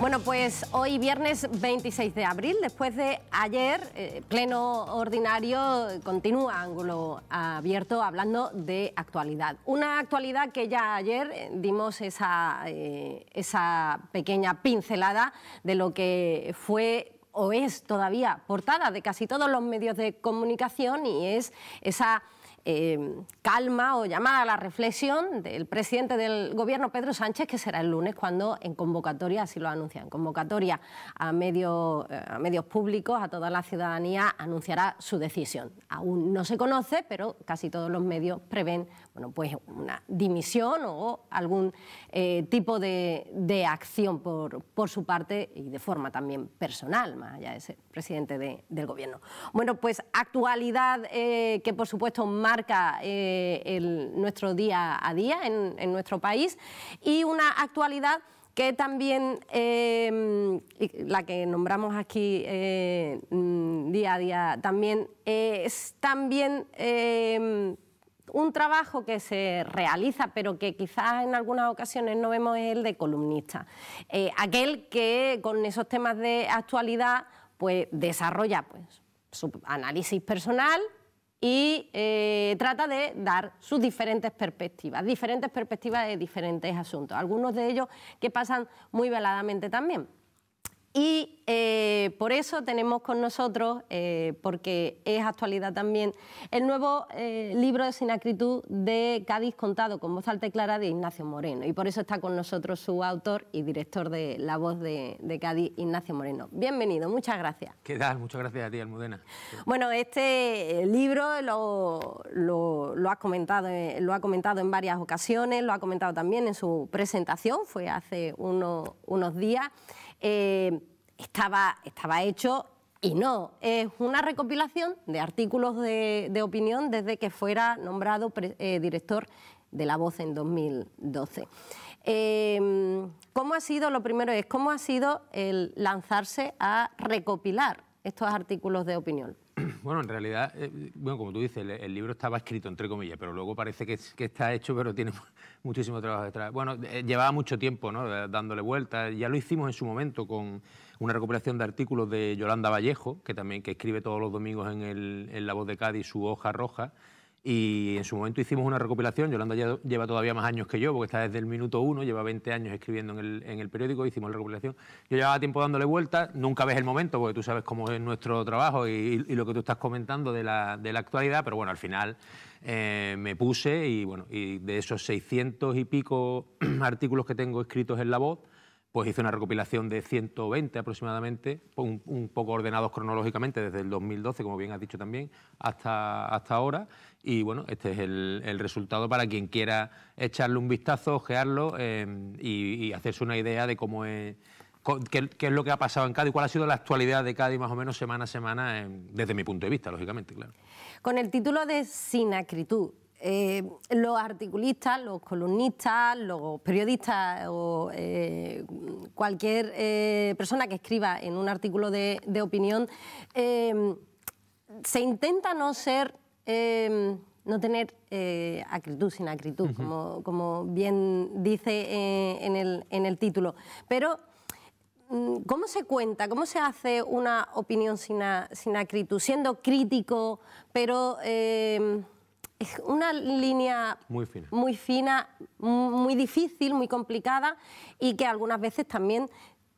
Bueno, pues hoy viernes 26 de abril, después de ayer, eh, pleno ordinario, continúa ángulo abierto hablando de actualidad. Una actualidad que ya ayer eh, dimos esa, eh, esa pequeña pincelada de lo que fue o es todavía portada de casi todos los medios de comunicación y es esa Em, calma o llamada a la reflexión del presidente del gobierno, Pedro Sánchez, que será el lunes cuando en convocatoria, así lo anuncian, convocatoria a, eh, a medios públicos, a toda la ciudadanía, anunciará su decisión. Aún no se conoce, pero casi todos los medios prevén bueno, pues una dimisión o algún eh, tipo de, acción por, su parte y de forma también personal, más allá de ser presidente del gobierno. Bueno, pues actualidad eh, que por supuesto marca eh, nuestro día a día en, nuestro país y una actualidad que también la que nombramos aquí mm, día a día también es también un trabajo que se realiza, pero que quizás en algunas ocasiones no vemos es el de columnista. Eh, aquel que con esos temas de actualidad pues desarrolla pues, su análisis personal y eh, trata de dar sus diferentes perspectivas, diferentes perspectivas de diferentes asuntos, algunos de ellos que pasan muy veladamente también. Y eh, por eso tenemos con nosotros, eh, porque es actualidad también, el nuevo eh, libro de Sinacritud de Cádiz contado con voz alta y clara de Ignacio Moreno. Y por eso está con nosotros su autor y director de La Voz de, Cádiz, Ignacio Moreno. Bienvenido, muchas gracias. ¿Qué tal? Muchas gracias a ti, Almudena. Bueno, este libro lo, has comentado, lo ha comentado en varias ocasiones, lo ha comentado también en su presentación, fue hace unos días. Eh, estaba, hecho y no, es una recopilación de artículos de, opinión desde que fuera nombrado eh, director de La Voz en 2012. Em, ¿Cómo ha sido? Lo primero es, ¿cómo ha sido el lanzarse a recopilar estos artículos de opinión? Bueno, en realidad, eh, bueno, como tú dices, el, libro estaba escrito, entre comillas, pero luego parece que, está hecho, pero tiene muchísimo trabajo detrás. Bueno, eh, llevaba mucho tiempo eh, dándole vueltas. Ya lo hicimos en su momento con una recopilación de artículos de Yolanda Vallejo, que también que escribe todos los domingos en, en La Voz de Cádiz su hoja roja y en su momento hicimos una recopilación, Yolanda ya lleva todavía más años que yo, porque está desde el minuto uno, lleva 20 años escribiendo en el, en el periódico, hicimos la recopilación. Yo llevaba tiempo dándole vueltas, nunca ves el momento, porque tú sabes cómo es nuestro trabajo y, lo que tú estás comentando de la, actualidad, pero bueno, al final eh, me puse y bueno, y de esos 600 y pico artículos que tengo escritos en La Voz, pues hice una recopilación de 120 aproximadamente, un, poco ordenados cronológicamente desde el 2012, como bien has dicho también, hasta, hasta ahora. Y bueno, este es el, resultado para quien quiera echarle un vistazo, ojearlo em, y, hacerse una idea de cómo es... Qué, es lo que ha pasado en Cádiz? ¿Cuál ha sido la actualidad de Cádiz más o menos semana a semana em, desde mi punto de vista, lógicamente, claro? Con el título de Sinacritud, eh, los articulistas, los columnistas, los periodistas o eh, cualquier eh, persona que escriba en un artículo de, opinión, em, se intenta no ser, em, no tener acritud sin acritud, como, bien dice en el, título. Pero mm, ¿Cómo se cuenta, cómo se hace una opinión sin, acritud? Siendo crítico, pero em, es una línea muy fina. muy difícil, muy complicada y que algunas veces también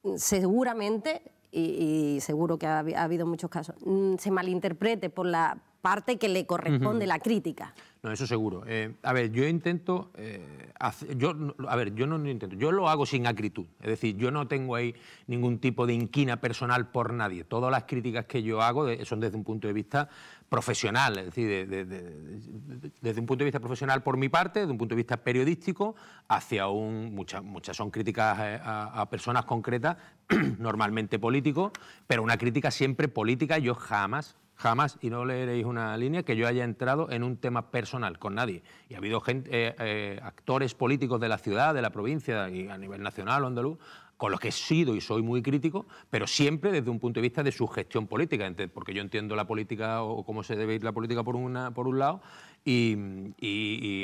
mm, seguramente, y, seguro que ha, habido muchos casos, mm, se malinterprete por la parte que le corresponde la crítica. No, eso seguro. Eh, a ver, yo intento, eh, yo, a ver, yo no, intento, yo lo hago sin acritud. Es decir, yo no tengo ahí ningún tipo de inquina personal por nadie. Todas las críticas que yo hago son desde un punto de vista profesional, es decir, desde un punto de vista profesional por mi parte, desde un punto de vista periodístico, hacia un... Muchas, muchas son críticas a, a, personas concretas, normalmente políticos, pero una crítica siempre política yo jamás jamás, y no leeréis una línea, que yo haya entrado en un tema personal con nadie. Y ha habido gente, eh, eh, actores políticos de la ciudad, de la provincia y a nivel nacional o andaluz, con los que he sido y soy muy crítico, pero siempre desde un punto de vista de su gestión política, porque yo entiendo la política o cómo se debe ir la política por, una, por un lado y,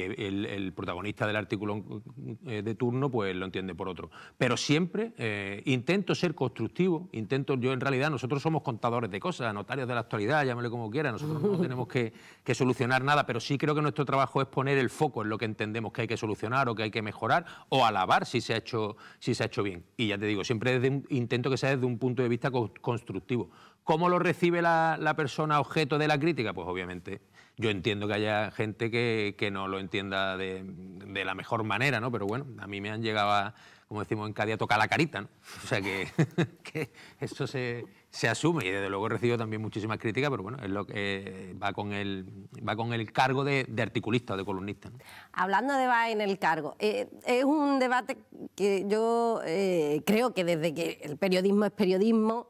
el, protagonista del artículo eh, de turno pues lo entiende por otro. Pero siempre eh, intento ser constructivo, intento, yo en realidad, nosotros somos contadores de cosas, notarios de la actualidad, llámale como quiera, nosotros no tenemos que, solucionar nada, pero sí creo que nuestro trabajo es poner el foco en lo que entendemos que hay que solucionar o que hay que mejorar o alabar si se ha hecho, bien. Y ya te digo, siempre intento que sea desde un punto de vista constructivo. ¿Cómo lo recibe la persona objeto de la crítica? Pues obviamente yo entiendo que haya gente que, no lo entienda de, la mejor manera, ¿no? Pero bueno, a mí me han llegado a, como decimos en Cádiz, a tocar la carita, ¿no? O sea que, que eso se, asume y desde luego he recibido también muchísimas críticas, pero bueno, es lo que eh, va, con el, va con el cargo de, articulista o de columnista. Hablando de va en el cargo, eh, es un debate que yo eh, creo que desde que el periodismo es periodismo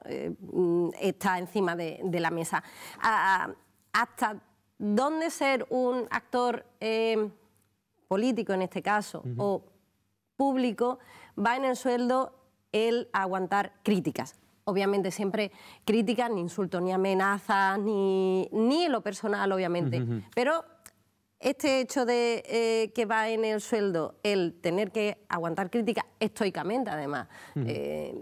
mm, está encima de, la mesa. hasta dónde ser un actor em, político en este caso o público va en el sueldo el aguantar críticas. Obviamente siempre críticas, ni insultos, ni amenazas, ni, ni lo personal, obviamente. Pero este hecho de eh, que va en el sueldo, el tener que aguantar críticas estoicamente, además, eh,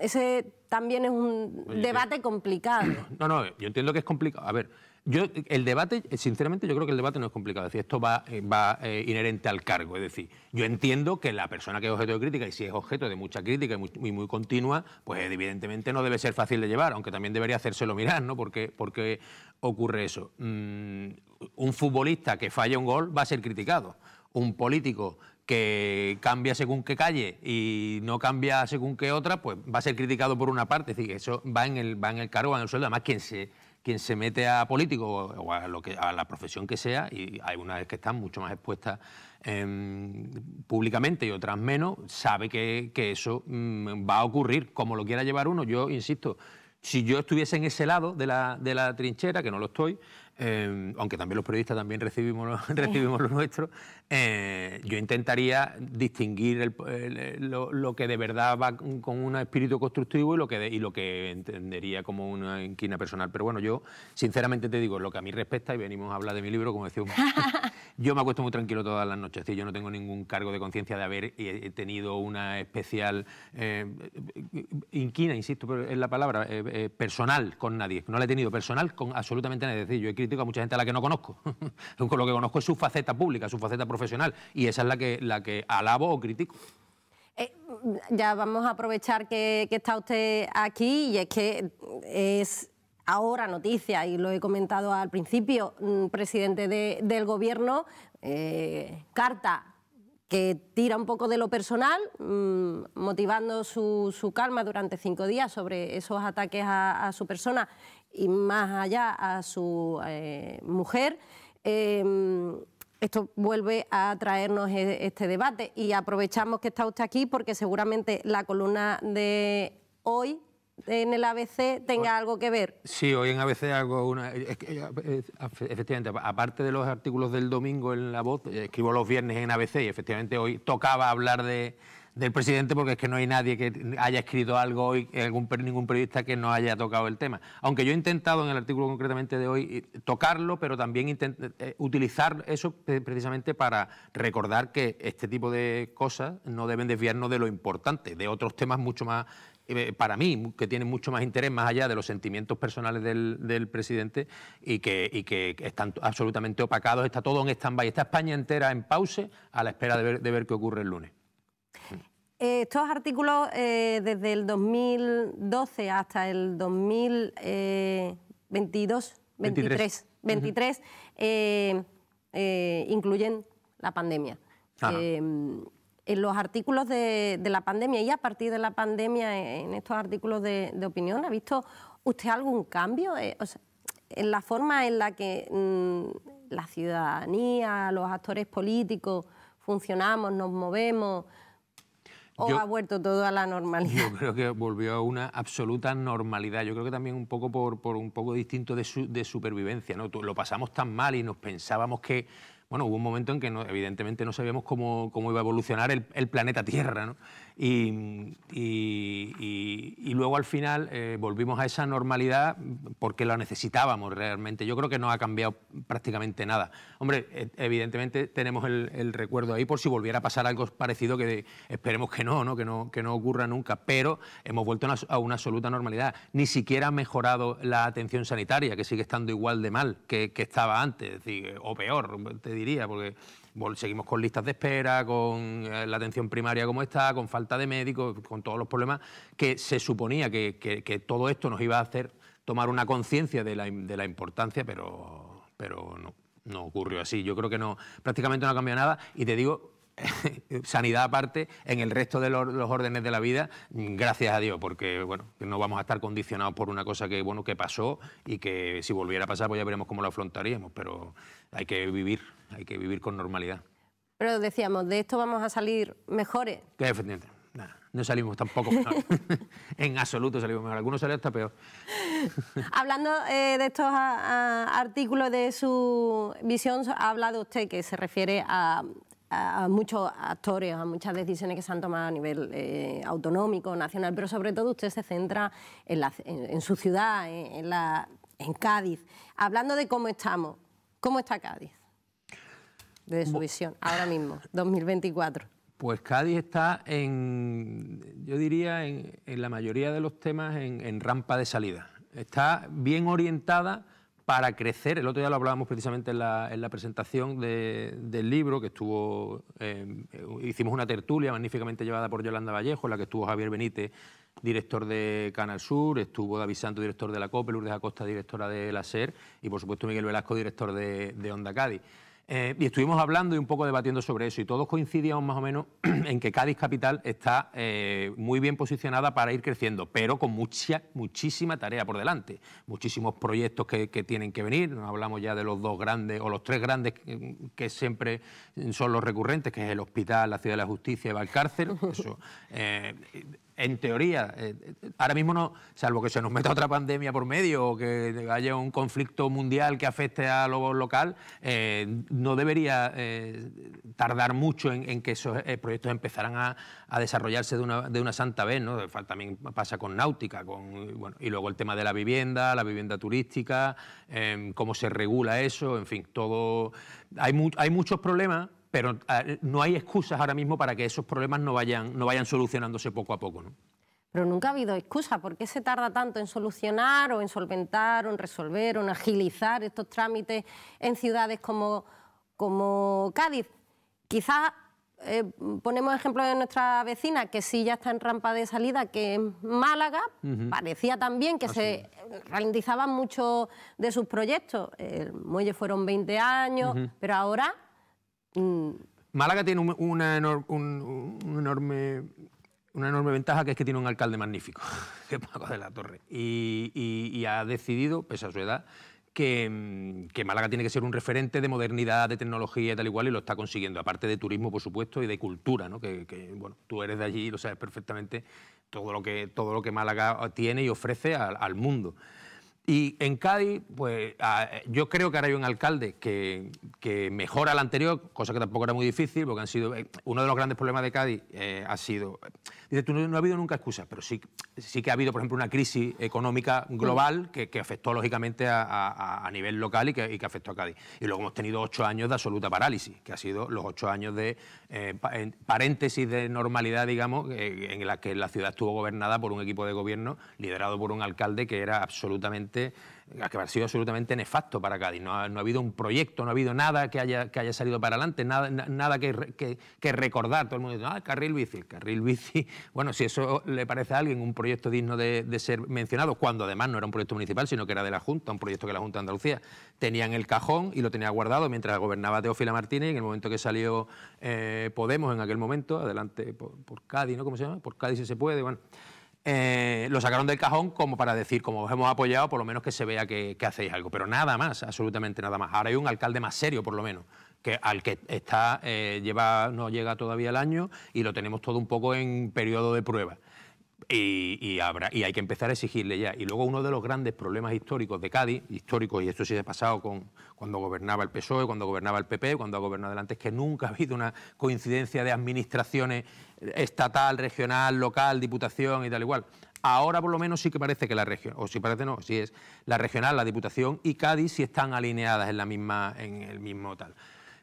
ese también es un debate complicado. No, no, yo entiendo que es complicado. A ver, yo, el debate, sinceramente, yo creo que el debate no es complicado. Es decir, esto va, eh, va eh, inherente al cargo. Es decir, yo entiendo que la persona que es objeto de crítica, y si es objeto de mucha crítica y muy, muy, continua, pues evidentemente no debe ser fácil de llevar, aunque también debería hacérselo mirar, ¿no? Porque, porque ocurre eso. Mm, un futbolista que falla un gol va a ser criticado. Un político que cambia según qué calle y no cambia según qué otra, pues va a ser criticado por una parte. Es decir, eso va en el, va en el cargo, va en el sueldo. Además, quien se quien se mete a político o a, lo que, a la profesión que sea, y hay unas que están mucho más expuestas em, públicamente y otras menos, sabe que, eso mm, va a ocurrir, como lo quiera llevar uno. Yo insisto, si yo estuviese en ese lado de la, de la trinchera, que no lo estoy, em, aunque también los periodistas también recibimos lo, recibimos nuestro, eh, yo intentaría distinguir lo, que de verdad va con un espíritu constructivo y lo, que y lo que entendería como una inquina personal. Pero bueno, yo sinceramente te digo, lo que a mí respecta, y venimos a hablar de mi libro, como decía un, Yo me acuesto muy tranquilo todas las noches, yo no tengo ningún cargo de conciencia de haber eh, tenido una especial eh, eh, inquina, insisto es la palabra, personal con nadie. No la he tenido personal con absolutamente nadie. Es decir, yo he criticado a mucha gente a la que no conozco. lo que conozco es su faceta pública, su faceta profesional, y esa es la que, la que alabo o critico. ya vamos a aprovechar que, que, está usted aquí y es que es ahora noticia, y lo he comentado al principio, presidente del Gobierno, eh, carta que tira un poco de lo personal, mm, motivando su, calma durante cinco días sobre esos ataques a, su persona y más allá a su eh, mujer. Em, esto vuelve a traernos e, este debate y aprovechamos que está usted aquí porque seguramente la columna de hoy en el ABC tenga algo que ver. Sí, hoy en ABC hago una... efectivamente, aparte de los artículos del domingo en La Voz, eh, escribo los viernes en ABC y efectivamente hoy tocaba hablar de, del presidente porque es que no hay nadie que haya escrito algo hoy, algún, ningún periodista que no haya tocado el tema. Aunque yo he intentado en el artículo concretamente de hoy eh, tocarlo, pero también eh, utilizar eso precisamente para recordar que este tipo de cosas no deben desviarnos de lo importante, de otros temas mucho más para mí, que tienen mucho más interés más allá de los sentimientos personales del, presidente y que, están absolutamente opacados, está todo en stand-by, está España entera en pause a la espera de ver, qué ocurre el lunes. Eh, estos artículos eh, desde el 2012 hasta el 2022, 23, 23, incluyen la pandemia en los artículos de, la pandemia y a partir de la pandemia en estos artículos de, opinión, ¿ha visto usted algún cambio eh, en la forma en la que mm, la ciudadanía, los actores políticos funcionamos, nos movemos? ¿O ha vuelto todo a la normalidad? Yo creo que volvió a una absoluta normalidad. Yo creo que también un poco por, un poco distinto de, de supervivencia. ¿no? Lo pasamos tan mal y nos pensábamos que bueno, hubo un momento en que no, evidentemente no sabíamos cómo, iba a evolucionar el, planeta Tierra, y, luego al final eh, volvimos a esa normalidad porque la necesitábamos realmente. Yo creo que no ha cambiado prácticamente nada. Hombre, e, evidentemente tenemos el, recuerdo ahí por si volviera a pasar algo parecido que esperemos que no, ¿no? Que, no que no ocurra nunca, pero hemos vuelto a una, absoluta normalidad. Ni siquiera ha mejorado la atención sanitaria, que sigue estando igual de mal que, estaba antes, es o peor, te diría, porque seguimos con listas de espera, con eh, la atención primaria como está, con falta de médicos, con todos los problemas que se suponía que, todo esto nos iba a hacer tomar una conciencia de la, de la, importancia, pero, pero no, no ocurrió así. Yo creo que no, prácticamente no ha cambiado nada y te digo sanidad aparte, en el resto de los, órdenes de la vida, gracias a Dios, porque bueno, no vamos a estar condicionados por una cosa que bueno que pasó y que si volviera a pasar pues ya veremos cómo lo afrontaríamos, pero hay que vivir, hay que vivir con normalidad. Pero decíamos, de esto vamos a salir mejores. Que efectivamente, no salimos tampoco mejor. en absoluto salimos mejor, algunos salen hasta peor. Hablando eh, de estos ah, ah, artículos de su visión, ha hablado usted que se refiere a a, muchos actores, a muchas decisiones que se han tomado a nivel eh, autonómico, nacional, pero sobre todo usted se centra en, su ciudad, en, la, en Cádiz. Hablando de cómo estamos, ¿cómo está Cádiz? desde su visión, ahora mismo, 2024. Pues Cádiz está en, yo diría, en, la mayoría de los temas en, en, rampa de salida. Está bien orientada para crecer, el otro día lo hablábamos precisamente en la, presentación del libro que estuvo, eh, hicimos una tertulia magníficamente llevada por Yolanda Vallejo, en la que estuvo Javier Benítez, director de Canal Sur, estuvo David Santo, director de la COPE, Lourdes Acosta, directora de la SER, y por supuesto Miguel Velasco, director de, de Onda Cádiz. Eh, y estuvimos hablando y un poco debatiendo sobre eso y todos coincidíamos más o menos en que Cádiz Capital está eh, muy bien posicionada para ir creciendo, pero con mucha, muchísima tarea por delante, muchísimos proyectos que, tienen que venir, nos hablamos ya de los dos grandes o los tres grandes que, siempre son los recurrentes, que es el hospital, la ciudad de la justicia y Valcárcel, eso, eh, en teoría, eh, eh, ahora mismo no, salvo que se nos meta otra pandemia por medio o que haya un conflicto mundial que afecte a lo local, eh, no debería tardar mucho en, que esos proyectos empezaran a, desarrollarse de una, santa vez. ¿no? También pasa con náutica con, bueno, y luego el tema de la vivienda, la vivienda turística, em, cómo se regula eso, en fin, todo... Hay, hay muchos problemas pero ah, no hay excusas ahora mismo para que esos problemas no vayan, no vayan solucionándose poco a poco. ¿no? Pero nunca ha habido excusa. ¿Por qué se tarda tanto en solucionar o en solventar o en resolver o en agilizar estos trámites en ciudades como, Cádiz? Quizás eh, ponemos ejemplo de nuestra vecina, que sí ya está en rampa de salida, que es Málaga, parecía también que ah, se ralentizaban mucho de sus proyectos. El muelle fueron 20 años, pero ahora Mm. Málaga tiene una, enorme una enorme ventaja que es que tiene un alcalde magnífico, que es Paco de la Torre. Y, ha decidido, pese a su edad, mm, que, Málaga tiene que ser un referente de modernidad, de tecnología y tal igual, cual, y lo está consiguiendo, aparte de turismo, por supuesto, y de cultura, ¿no? que, bueno, tú eres de allí y lo sabes perfectamente, todo lo que, todo lo que Málaga tiene y ofrece al mundo. Y en Cádiz, pues yo creo que ahora hay un alcalde que, que mejora al anterior, cosa que tampoco era muy difícil, porque han sido eh, uno de los grandes problemas de Cádiz eh, ha sido, dice, tú no, ha habido nunca excusas, pero sí, sí que ha habido, por ejemplo, una crisis económica global que, afectó lógicamente a, nivel local y que, afectó a Cádiz. Y luego hemos tenido ocho años de absoluta parálisis, que ha sido los ocho años de eh, paréntesis de normalidad, digamos, en la que la ciudad estuvo gobernada por un equipo de gobierno liderado por un alcalde que era absolutamente eh, que ha sido absolutamente nefasto para Cádiz. No ha, no ha, habido un proyecto, no ha habido nada que haya, que haya salido para adelante, nada, nada que, recordar. Todo el mundo dice, ah, carril bici, carril bici. Bueno, si eso le parece a alguien un proyecto digno de, ser mencionado, cuando además no era un proyecto municipal, sino que era de la Junta, un proyecto que la Junta de Andalucía tenía en el cajón y lo tenía guardado mientras gobernaba Teófila Martínez, y en el momento que salió eh, Podemos, en aquel momento, adelante por, por Cádiz, ¿no? ¿Cómo se llama? Por Cádiz si se puede, bueno. Eh, lo sacaron del cajón como para decir, como os hemos apoyado, por lo menos que se vea que, hacéis algo. Pero nada más, absolutamente nada más. Ahora hay un alcalde más serio, por lo menos que al que está eh, lleva no llega todavía el año y lo tenemos todo un poco en periodo de prueba. Y, hay que empezar a exigirle ya. Y luego uno de los grandes problemas históricos de Cádiz, históricos, y esto sí se ha pasado con, cuando gobernaba el PSOE, cuando gobernaba el PP, cuando ha gobernado adelante, es que nunca ha habido una coincidencia de administraciones eh, estatal, regional, local, diputación y tal igual. Ahora por lo menos sí que parece que la región, o si parece no, si es la regional, la diputación y Cádiz sí están alineadas en la misma, en el mismo tal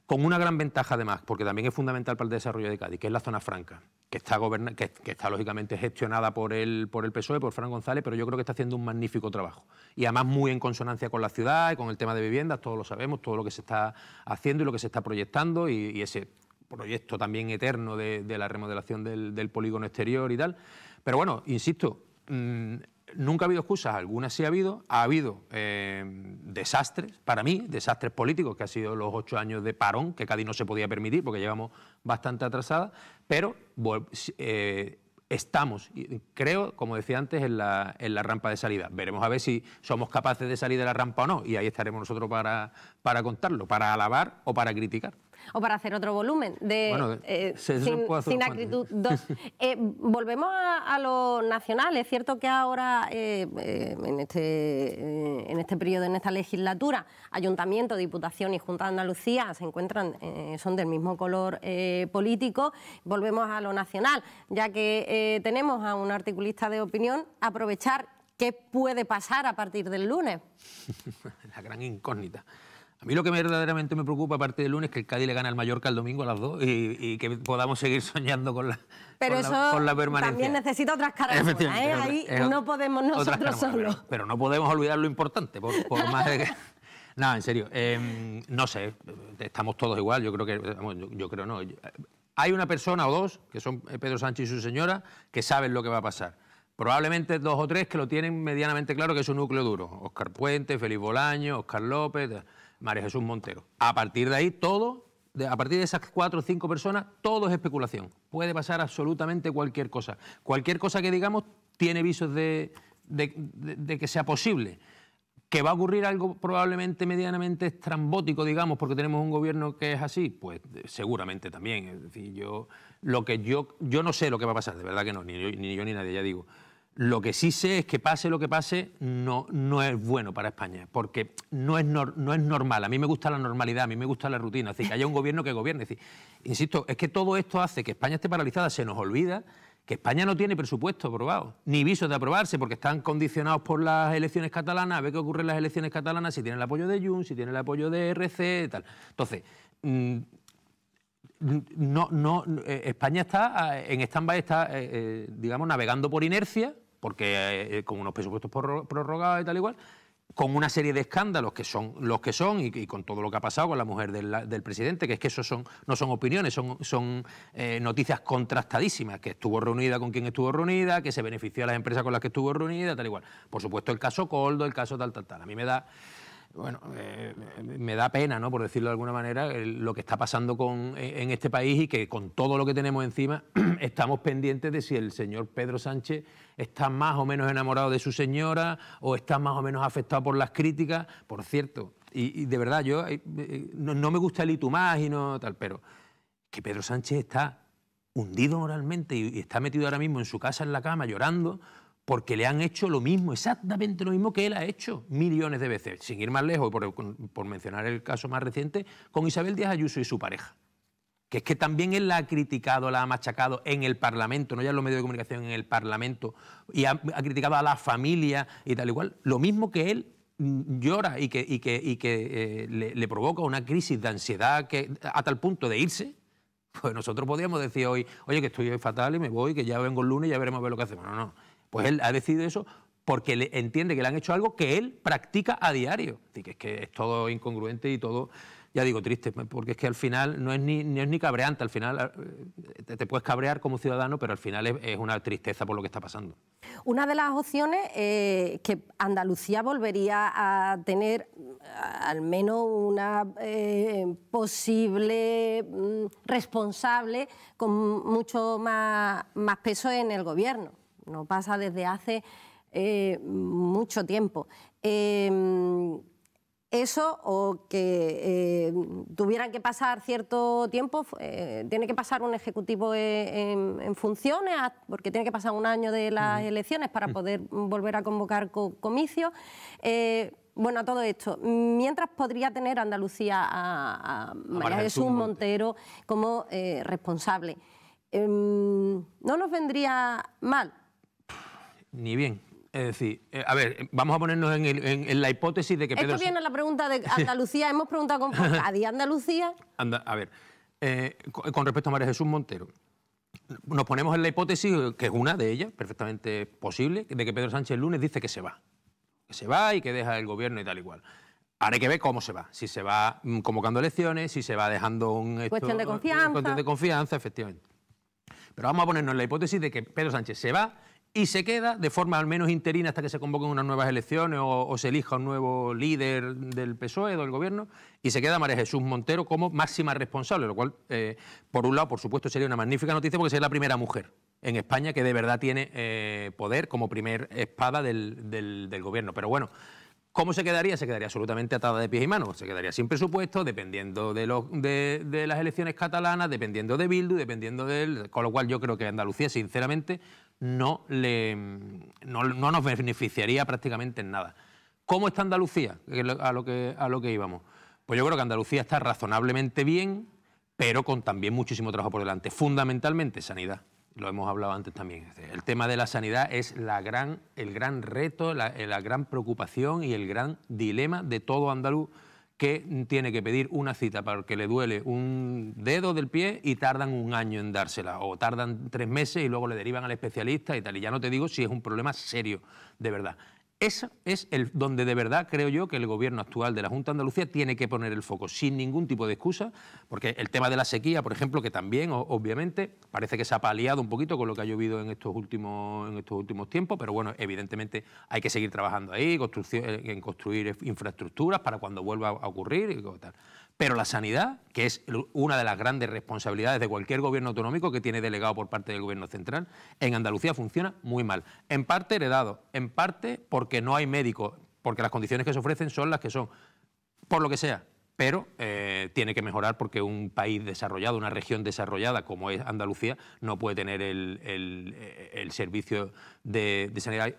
con una gran ventaja además, porque también es fundamental para el desarrollo de Cádiz, que es la zona franca, que está, está lógicamente gestionada por el, por el PSOE, por Fran González, pero yo creo que está haciendo un magnífico trabajo. Y además muy en consonancia con la ciudad y con el tema de viviendas, todos lo sabemos, todo lo que se está haciendo y lo que se está proyectando y, ese proyecto también eterno de, la remodelación del, polígono exterior y tal. Pero bueno, insisto, mm, nunca ha habido excusas, algunas sí ha habido, ha habido eh, desastres, para mí, desastres políticos, que han sido los ocho años de parón, que Cádiz no se podía permitir porque llevamos bastante atrasada, pero eh, estamos, creo, como decía antes, en la, en la, rampa de salida. Veremos a ver si somos capaces de salir de la rampa o no, y ahí estaremos nosotros para, para contarlo, para alabar o para criticar o para hacer otro volumen de eh, sin, acritud eh, volvemos a, lo nacional. Es cierto que ahora, eh, en, este, en este periodo, en esta legislatura, Ayuntamiento, Diputación y Junta de Andalucía se encuentran, son del mismo color político. Volvemos a lo nacional, ya que tenemos a un articulista de opinión, aprovechar qué puede pasar a partir del lunes. La gran incógnita. A mí lo que verdaderamente me preocupa, partir de lunes, es que el Cádiz le gane al Mallorca el domingo a las dos y, que podamos seguir soñando con la, pero eso También necesita otras caras. ¿eh? Ahí no podemos nosotros solos. Pero, no podemos olvidar lo importante, por, más de que. Nada, en serio. Em, no sé, estamos todos igual. Yo creo que. Yo, yo creo no. Hay una persona o dos, que son eh, Pedro Sánchez y su señora, que saben lo que va a pasar probablemente dos o tres que lo tienen medianamente claro que es un núcleo duro. Oscar Puente, Félix Bolaño, Oscar López. María Jesús Montero. A partir de ahí, todo, a partir de esas cuatro o cinco personas, todo es especulación. Puede pasar absolutamente cualquier cosa. Cualquier cosa que digamos tiene visos de, que sea posible. ¿Que va a ocurrir algo probablemente medianamente estrambótico, digamos, porque tenemos un gobierno que es así? Pues eh, seguramente también. Es decir, yo, lo que yo, yo no sé lo que va a pasar, de verdad que no, ni, yo, ni nadie, ya digo. Lo que sí sé es que pase lo que pase, no, no es bueno para España, porque no es, no es normal. A mí me gusta la normalidad, a mí me gusta la rutina, es decir, que haya un gobierno que gobierne. insisto, es que todo esto hace que España esté paralizada, se nos olvida que España no tiene presupuesto aprobado, ni visos de aprobarse, porque están condicionados por las elecciones catalanas, a ver qué ocurre las elecciones catalanas, si tiene el apoyo de Junts, si tiene el apoyo de RC, tal. Entonces, mm, mm, no, no, eh, España está eh, en stand está, eh, digamos, navegando por inercia, porque eh, con unos presupuestos prorrogados y tal igual, con una serie de escándalos que son los que son y, con todo lo que ha pasado con la mujer del, presidente, que es que eso son, no son opiniones, son, eh, noticias contrastadísimas, que estuvo reunida con quien estuvo reunida, que se benefició a las empresas con las que estuvo reunida, tal igual. Por supuesto el caso Coldo, el caso tal, tal, tal. A mí me da bueno, eh, me da pena, ¿no? Por decirlo de alguna manera, lo que está pasando con, e, en este país y que con todo lo que tenemos encima estamos pendientes de si el señor Pedro Sánchez está más o menos enamorado de su señora o está más o menos afectado por las críticas. Por cierto, y, de verdad, yo eh, eh, no, me gusta el más y no tal, pero que Pedro Sánchez está hundido moralmente y está metido ahora mismo en su casa, en la cama, llorando porque le han hecho lo mismo, exactamente lo mismo que él ha hecho millones de veces, sin ir más lejos, por, mencionar el caso más reciente, con Isabel Díaz Ayuso y su pareja que es que también él la ha criticado, la ha machacado en el Parlamento, no ya en los medios de comunicación, en el Parlamento, y ha, criticado a la familia y tal igual, lo mismo que él mm, llora y que, eh, le, provoca una crisis de ansiedad que, a tal punto de irse, pues nosotros podríamos decir hoy, oye, que estoy fatal y me voy, que ya vengo el lunes y ya veremos a ver lo que hacemos. No, no, pues él ha decidido eso porque le entiende que le han hecho algo que él practica a diario. Así que es que es todo incongruente y todo, ya digo, triste, porque es que al final no es ni, es ni cabreante, al final eh, te, puedes cabrear como ciudadano, pero al final es, una tristeza por lo que está pasando. Una de las opciones es eh, que Andalucía volvería a tener mm, al menos una eh, posible mm, responsable con mucho más, más peso en el gobierno no pasa desde hace eh, mucho tiempo. Em, eso o que eh, tuvieran que pasar cierto tiempo, eh, tiene que pasar un ejecutivo e, en, funciones, porque tiene que pasar un año de las elecciones para mm. poder volver a convocar comicios. bueno, a todo esto. Mientras podría tener Andalucía a, María Jesús Montero como responsable. Em, no nos vendría mal ni bien. Es decir, eh, a ver, vamos a ponernos en, la hipótesis de que Pedro... Esto viene a la pregunta de Andalucía, hemos preguntado con a Andalucía... a ver, eh, con respecto a María Jesús Montero, nos ponemos en la hipótesis, eh, que es una de ellas, perfectamente posible, de que Pedro Sánchez el lunes dice que se va, que se va y que deja el gobierno y tal y cual. Ahora hay que ver cómo se va, si se va mm, convocando elecciones, si se va dejando un... cuestión de confianza. Cuestión de confianza, efectivamente. Pero vamos a ponernos en la hipótesis de que Pedro Sánchez se va y se queda de forma al menos interina hasta que se convoquen unas nuevas elecciones o, se elija un nuevo líder del PSOE o e, del gobierno, y se queda María Jesús Montero como máxima responsable, lo cual, eh, por un lado, por supuesto, sería una magnífica noticia porque sería la primera mujer en España que de verdad tiene eh, poder como primer espada del, gobierno. Pero bueno, ¿Cómo se quedaría? Se quedaría absolutamente atada de pies y manos. Se quedaría sin presupuesto, dependiendo de, lo, de, las elecciones catalanas, dependiendo de Bildu, dependiendo del. Con lo cual, yo creo que Andalucía, sinceramente, no, le, no, nos beneficiaría prácticamente en nada. ¿Cómo está Andalucía? A lo, que, a lo que íbamos. Pues yo creo que Andalucía está razonablemente bien, pero con también muchísimo trabajo por delante. Fundamentalmente sanidad, lo hemos hablado antes también. El tema de la sanidad es la gran, el gran reto, la, la gran preocupación y el gran dilema de todo andaluz que tiene que pedir una cita porque le duele un dedo del pie y tardan un año en dársela, o tardan tres meses y luego le derivan al especialista y tal. Y ya no te digo si es un problema serio, de verdad. Eso es el, donde de verdad creo yo que el gobierno actual de la Junta de Andalucía tiene que poner el foco, sin ningún tipo de excusa, porque el tema de la sequía, por ejemplo, que también, obviamente, parece que se ha paliado un poquito con lo que ha llovido en estos últimos, en estos últimos tiempos, pero bueno, evidentemente hay que seguir trabajando ahí, en construir infraestructuras para cuando vuelva a ocurrir y tal. Pero la sanidad, que es una de las grandes responsabilidades de cualquier gobierno autonómico que tiene delegado por parte del gobierno central, en Andalucía funciona muy mal. En parte heredado, en parte porque no hay médicos, porque las condiciones que se ofrecen son las que son, por lo que sea. Pero eh, tiene que mejorar porque un país desarrollado, una región desarrollada como es Andalucía, no puede tener el, eh, servicio de, sanidad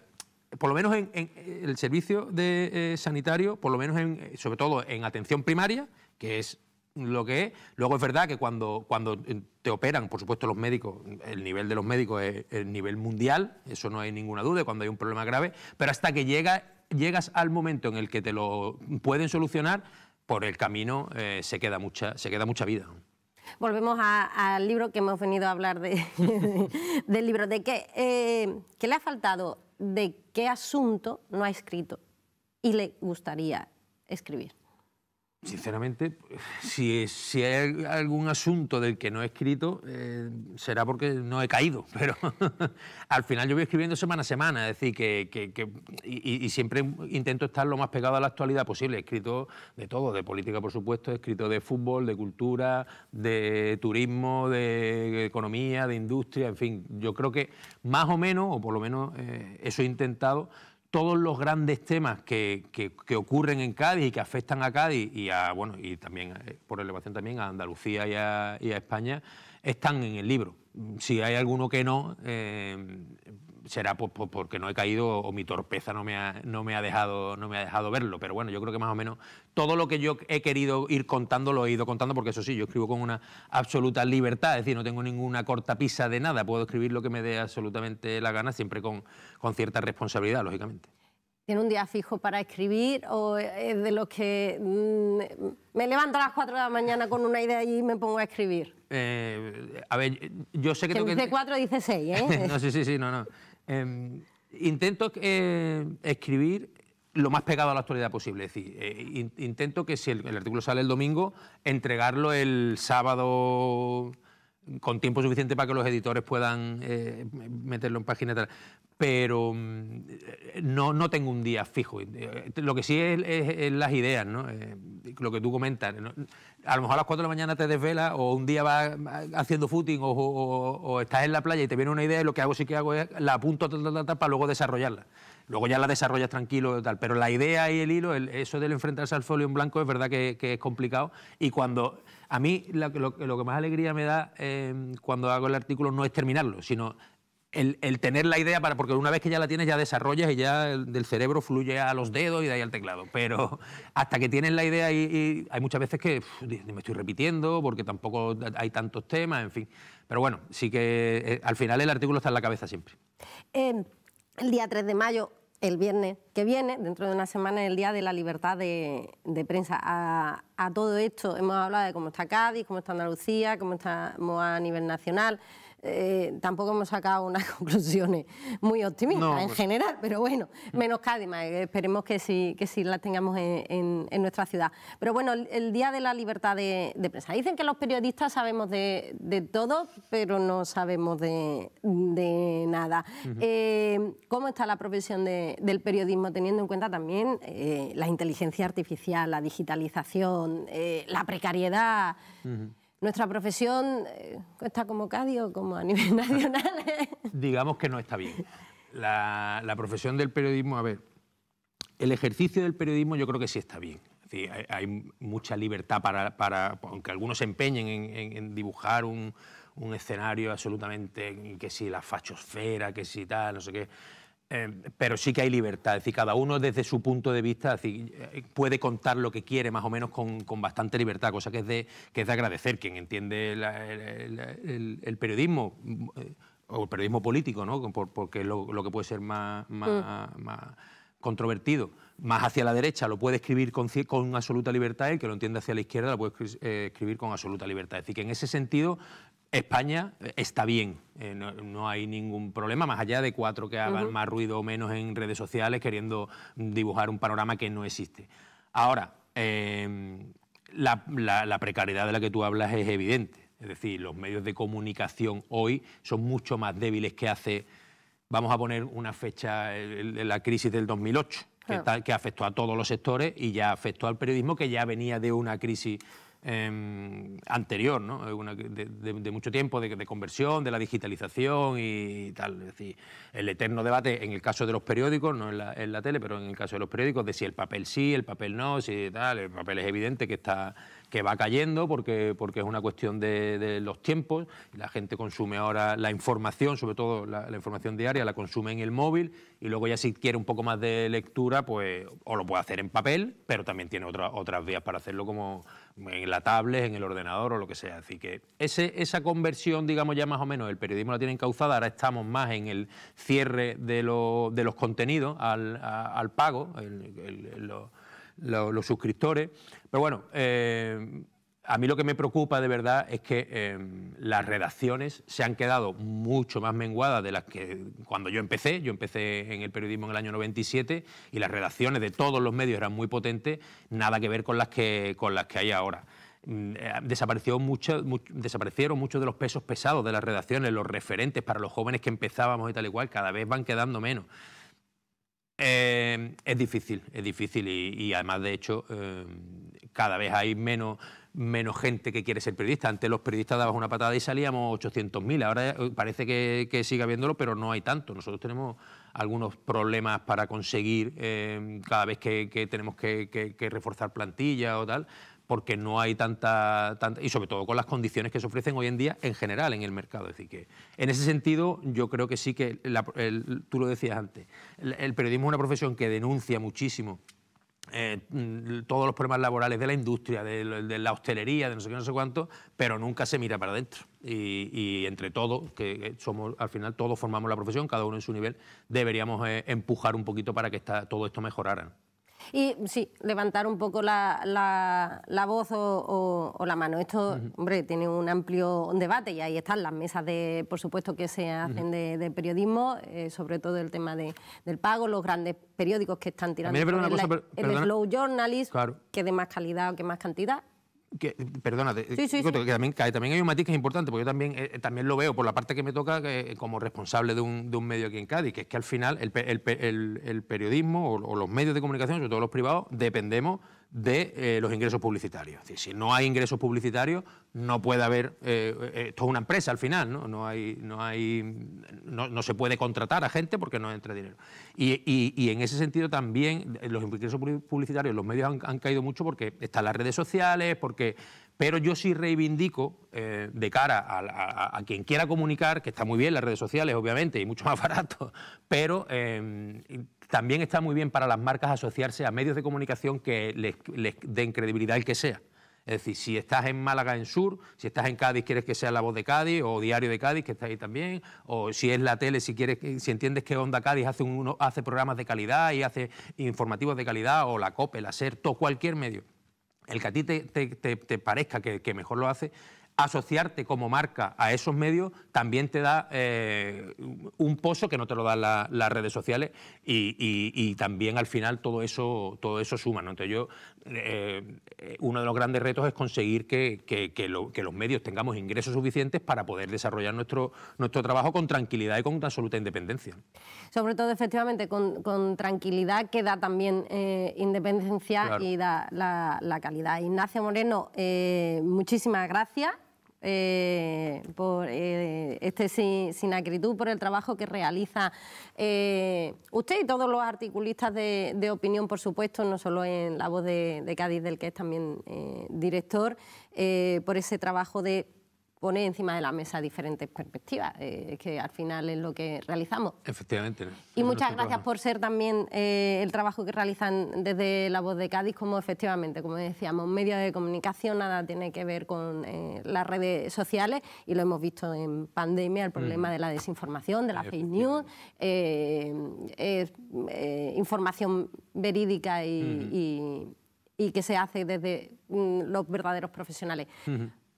por lo menos en, el servicio de, eh, sanitario, por lo menos sobre todo en atención primaria, que es lo que es. Luego es verdad que cuando, cuando eh, te operan, por supuesto los médicos, el nivel de los médicos es el nivel mundial, eso no hay ninguna duda, cuando hay un problema grave, pero hasta que llega, llegas al momento en el que te lo pueden solucionar, por el camino eh, se, queda mucha, se queda mucha vida. Volvemos al libro que hemos venido a hablar de, del libro, de qué eh, le ha faltado, de qué asunto no ha escrito y le gustaría escribir. Sinceramente, si, si, hay algún asunto del que no he escrito, eh, será porque no he caído, pero al final yo voy escribiendo semana a semana, es decir, que, y, siempre intento estar lo más pegado a la actualidad posible. He escrito de todo, de política por supuesto, he escrito de fútbol, de cultura, de turismo, de economía, de industria, en fin, yo creo que más o menos, o por lo menos eh, eso he intentado, todos los grandes temas que, que, ocurren en Cádiz y que afectan a Cádiz y a bueno y también eh, por elevación también a Andalucía y a, España están en el libro. Si hay alguno que no, eh, será pues, pues, porque no he caído o mi torpeza no me, ha, no, me ha dejado, no me ha dejado verlo. Pero bueno, yo creo que más o menos todo lo que yo he querido ir contando lo he ido contando, porque eso sí, yo escribo con una absoluta libertad, es decir, no tengo ninguna corta pisa de nada, puedo escribir lo que me dé absolutamente la gana, siempre con, con cierta responsabilidad, lógicamente. ¿Tiene un día fijo para escribir o es de los que mm, me levanto a las 4 de la mañana con una idea y me pongo a escribir? Eh, a ver, yo sé que... Que dice 4 dice 6, ¿eh? no, sí, sí, sí, no, no. Em, intento eh, escribir lo más pegado a la actualidad posible. Es decir, eh, intento que si el, artículo sale el domingo, entregarlo el sábado con tiempo suficiente para que los editores puedan eh, meterlo en página y tal. Pero mm, eh, no, no tengo un día fijo. Eh, lo que sí es, las ideas, ¿no? lo que tú comentas. A lo mejor a las 4 de la mañana te desvela o un día vas haciendo footing o, estás en la playa y te viene una idea y lo que hago sí que hago es la apunto para luego desarrollarla. Luego ya la desarrollas tranquilo y tal. Pero la idea y el hilo, eso del enfrentarse al folio en blanco es verdad que, que es complicado. Y cuando a mí lo, que más alegría me da em, cuando hago el artículo no es terminarlo, sino el, tener la idea para porque una vez que ya la tienes ya desarrollas y ya del cerebro fluye a los dedos y de ahí al teclado pero hasta que tienes la idea y, hay muchas veces que me estoy repitiendo porque tampoco hay tantos temas en fin pero bueno sí que eh, al final el artículo está en la cabeza siempre em, el día 3 de mayo el viernes que viene, dentro de una semana, el Día de la Libertad de, Prensa. A, a, todo esto hemos hablado de cómo está Cádiz, cómo está Andalucía, cómo estamos a nivel nacional. Eh, tampoco hemos sacado unas conclusiones muy optimistas en pues general, pero bueno, menos Cádiz, eh, esperemos que sí, que sí las tengamos en, nuestra ciudad. Pero bueno, el, Día de la Libertad de, Prensa. Dicen que los periodistas sabemos de, todo, pero no sabemos de, nada. Eh, ¿Cómo está la profesión del periodismo, teniendo en cuenta también la inteligencia artificial, la digitalización, la precariedad? nuestra profesión eh, está como cadio, como a nivel nacional. Digamos que no está bien. La, la, profesión del periodismo, a ver, el ejercicio del periodismo yo creo que sí está bien. hay, mucha libertad para, para, aunque algunos se empeñen en, dibujar un, un escenario absolutamente, que si la fachosfera, que si tal, no sé qué. Em, pero sí que hay libertad, es decir, cada uno desde su punto de vista eh, puede contar lo que quiere más o menos con, bastante libertad, cosa que es de, que es agradecer. Quien entiende el, periodismo mm, o el periodismo político, ¿no? porque es lo, que puede ser mm. más, controvertido más hacia la derecha lo puede escribir con, con absoluta libertad, el que lo entiende hacia la izquierda lo puede eh, escribir con absoluta libertad. Es decir, que en ese sentido España eh, está bien, eh, no, hay ningún problema, más allá de cuatro que hagan más ruido o menos en redes sociales queriendo dibujar un panorama que no existe. Ahora, em, la, precariedad de la que tú hablas es evidente, es decir, los medios de comunicación hoy son mucho más débiles que hace, vamos a poner una fecha, la crisis del 2008, que afectó a todos los sectores y ya afectó al periodismo que ya venía de una crisis Em, anterior, eh, de, mucho tiempo, de, conversión, de la digitalización y tal. Es decir, el eterno debate en el caso de los periódicos, no en la, tele, pero en el caso de los periódicos, de si el papel sí, el papel no, si tal. El papel es evidente que está que va cayendo porque, porque es una cuestión de, los tiempos. La gente consume ahora la información, sobre todo la, información diaria, la consume en el móvil y luego ya si quiere un poco más de lectura, pues o lo puede hacer en papel, pero también tiene otras vías para hacerlo como, en la tablet, en el ordenador o lo que sea. Así que ese, esa conversión, digamos, ya más o menos el periodismo la tiene encauzada, ahora estamos más en el cierre de, los contenidos al, pago, los suscriptores. Pero bueno, eh, a mí lo que me preocupa de verdad es que em, las redacciones se han quedado mucho más menguadas de las que cuando yo empecé. Yo empecé en el periodismo en el año 97 y las redacciones de todos los medios eran muy potentes, nada que ver con las que, con las que hay ahora. Mm, eh, desapareció mucho, desaparecieron muchos de los pesos pesados de las redacciones, los referentes para los jóvenes que empezábamos y tal y cual, cada vez van quedando menos. Em, es difícil, es difícil y, además de hecho em, cada vez hay menos menos gente que quiere ser periodista. Antes los periodistas dabas una patada y salíamos 800.000. Ahora eh, parece que, siga sigue habiéndolo, pero no hay tanto. Nosotros tenemos algunos problemas para conseguir eh, cada vez que, tenemos que, reforzar plantilla o tal porque no hay tanta, y sobre todo con las condiciones que se ofrecen hoy en día en general en el mercado. Es decir, que en ese sentido yo creo que sí que, tú lo decías antes, el periodismo es una profesión que denuncia muchísimo eh, mm, todos los problemas laborales de la industria, de, la hostelería, de no sé qué, no sé cuánto, pero nunca se mira para adentro. Y, entre todos, que somos al final todos formamos la profesión, cada uno en su nivel, deberíamos eh, empujar un poquito para que todo esto mejorara. Y sí, levantar un poco la, la, voz o, la mano. Esto, hombre, tiene un amplio debate y ahí están las mesas, de, por supuesto, que se hacen de, periodismo, eh, sobre todo el tema de, del pago, los grandes periódicos que están tirando. el, el slow journalism, que de más calidad o que más cantidad, que, perdona, Que también, hay un matiz que es importante, porque yo también, eh, eh, también lo veo por la parte que me toca eh, como responsable de un, de un, medio aquí en Cádiz, que es que al final el, el, el, periodismo o, los medios de comunicación, sobre todo los privados, dependemos de eh, los ingresos publicitarios. Es decir, si no hay ingresos publicitarios, no puede haber, eh, eh, esto es una empresa al final, ¿no? No, hay, no, hay, no, se puede contratar a gente porque no entra dinero. Y, en ese sentido también los ingresos publicitarios, los medios han, caído mucho porque están las redes sociales, porque... Pero yo sí reivindico de cara a, a, quien quiera comunicar, que está muy bien las redes sociales, obviamente, y mucho más barato, pero em, también está muy bien para las marcas asociarse a medios de comunicación que les, den credibilidad el que sea. Es decir, si estás en Málaga en Sur, si estás en Cádiz quieres que sea La Voz de Cádiz o Diario de Cádiz que está ahí también, o si es la tele si quieres si entiendes que Onda Cádiz hace programas de calidad y hace informativos de calidad o la COPE, la SER, todo cualquier medio. El que a ti te, parezca que mejor lo hace, asociarte como marca a esos medios también te da eh, un pozo que no te lo dan las redes sociales y, también al final todo eso, todo eso suma. Entonces yo, eh, uno de los grandes retos es conseguir que, los medios tengamos ingresos suficientes para poder desarrollar nuestro, nuestro trabajo con tranquilidad y con absoluta independencia. Sobre todo, efectivamente, con, tranquilidad que da también eh, independencia y da la, calidad. Ignacio Moreno, muchísimas gracias. Eh, por eh, este sin, acritud por el trabajo que realiza eh, usted y todos los articulistas de, opinión, por supuesto, no solo en La Voz de Cádiz, del que es también director, por ese trabajo de pone encima de la mesa diferentes perspectivas, eh, que al final es lo que realizamos. Efectivamente. Y muchas gracias por ser también eh, el trabajo que realizan desde La Voz de Cádiz, como efectivamente, como decíamos, medios de comunicación, nada tiene que ver con eh, las redes sociales y lo hemos visto en pandemia, el problema de la desinformación, de la fake news, información verídica y, que se hace desde mm, los verdaderos profesionales.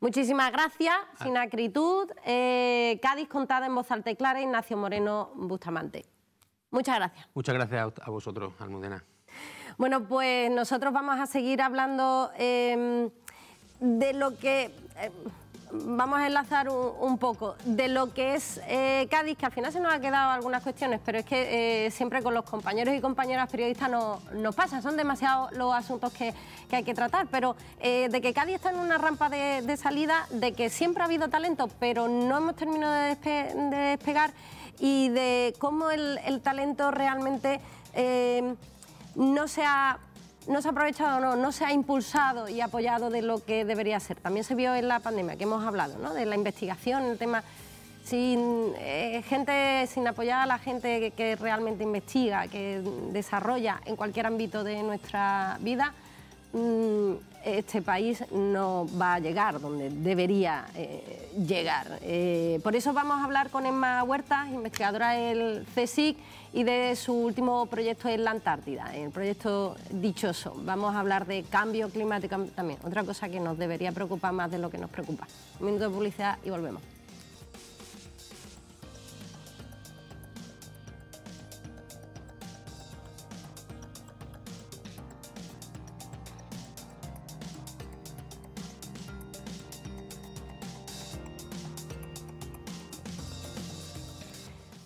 Muchísimas gracias, ah. sin acritud. Eh, Cádiz contada en voz alta y clara, Ignacio Moreno Bustamante. Muchas gracias. Muchas gracias a vosotros, Almudena. Bueno, pues nosotros vamos a seguir hablando em, de lo que... Em, vamos a enlazar un, poco de lo que es eh, Cádiz, que al final se nos ha quedado algunas cuestiones, pero es que eh, siempre con los compañeros y compañeras periodistas no, nos pasa, son demasiados los asuntos que, hay que tratar, pero eh, de que Cádiz está en una rampa de, salida, de que siempre ha habido talento, pero no hemos terminado de, despegar y de cómo el, el talento realmente no se ha no se ha aprovechado, no, no se ha impulsado y apoyado de lo que debería ser. También se vio en la pandemia, que hemos hablado, ¿no? de la investigación, el tema sin eh, gente sin apoyar a la gente que realmente investiga, que desarrolla en cualquier ámbito de nuestra vida. Mm, este país no va a llegar donde debería eh, llegar. Eh, por eso vamos a hablar con Emma Huerta, investigadora del CSIC y de su último proyecto en la Antártida, el proyecto Dichoso. Vamos a hablar de cambio climático también, otra cosa que nos debería preocupar más de lo que nos preocupa. Un minuto de publicidad y volvemos.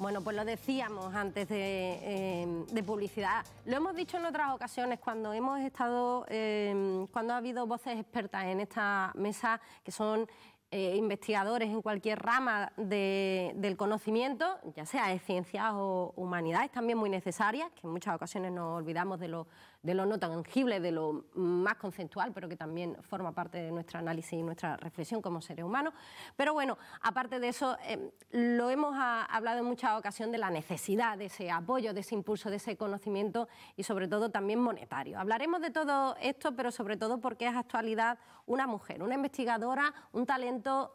Bueno, pues lo decíamos antes em, de, publicidad. Lo hemos dicho en otras ocasiones cuando hemos estado, em, cuando ha habido voces expertas en esta mesa que son eh, investigadores en cualquier rama del conocimiento, ya sea de ciencias o humanidades, también muy necesarias, que en muchas ocasiones nos olvidamos de los de lo no tangible, de lo más conceptual, pero que también forma parte de nuestro análisis y nuestra reflexión como seres humanos. Pero bueno, aparte de eso, eh, lo hemos ah, hablado en muchas ocasiones de la necesidad de ese apoyo, de ese impulso, de ese conocimiento y sobre todo también monetario. Hablaremos de todo esto, pero sobre todo porque es actualidad una mujer, una investigadora, un talento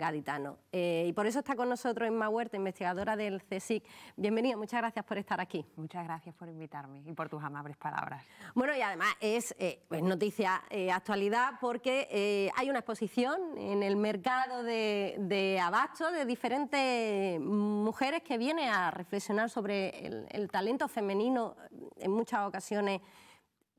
gaditano. Eh, y por eso está con nosotros Emma Huerta, investigadora del CSIC. Bienvenida, muchas gracias por estar aquí. Muchas gracias por invitarme y por tus amables palabras. Bueno, y además es eh, pues, noticia eh, actualidad porque eh, hay una exposición en el mercado de, de, abasto de diferentes mujeres que viene a reflexionar sobre el talento femenino en muchas ocasiones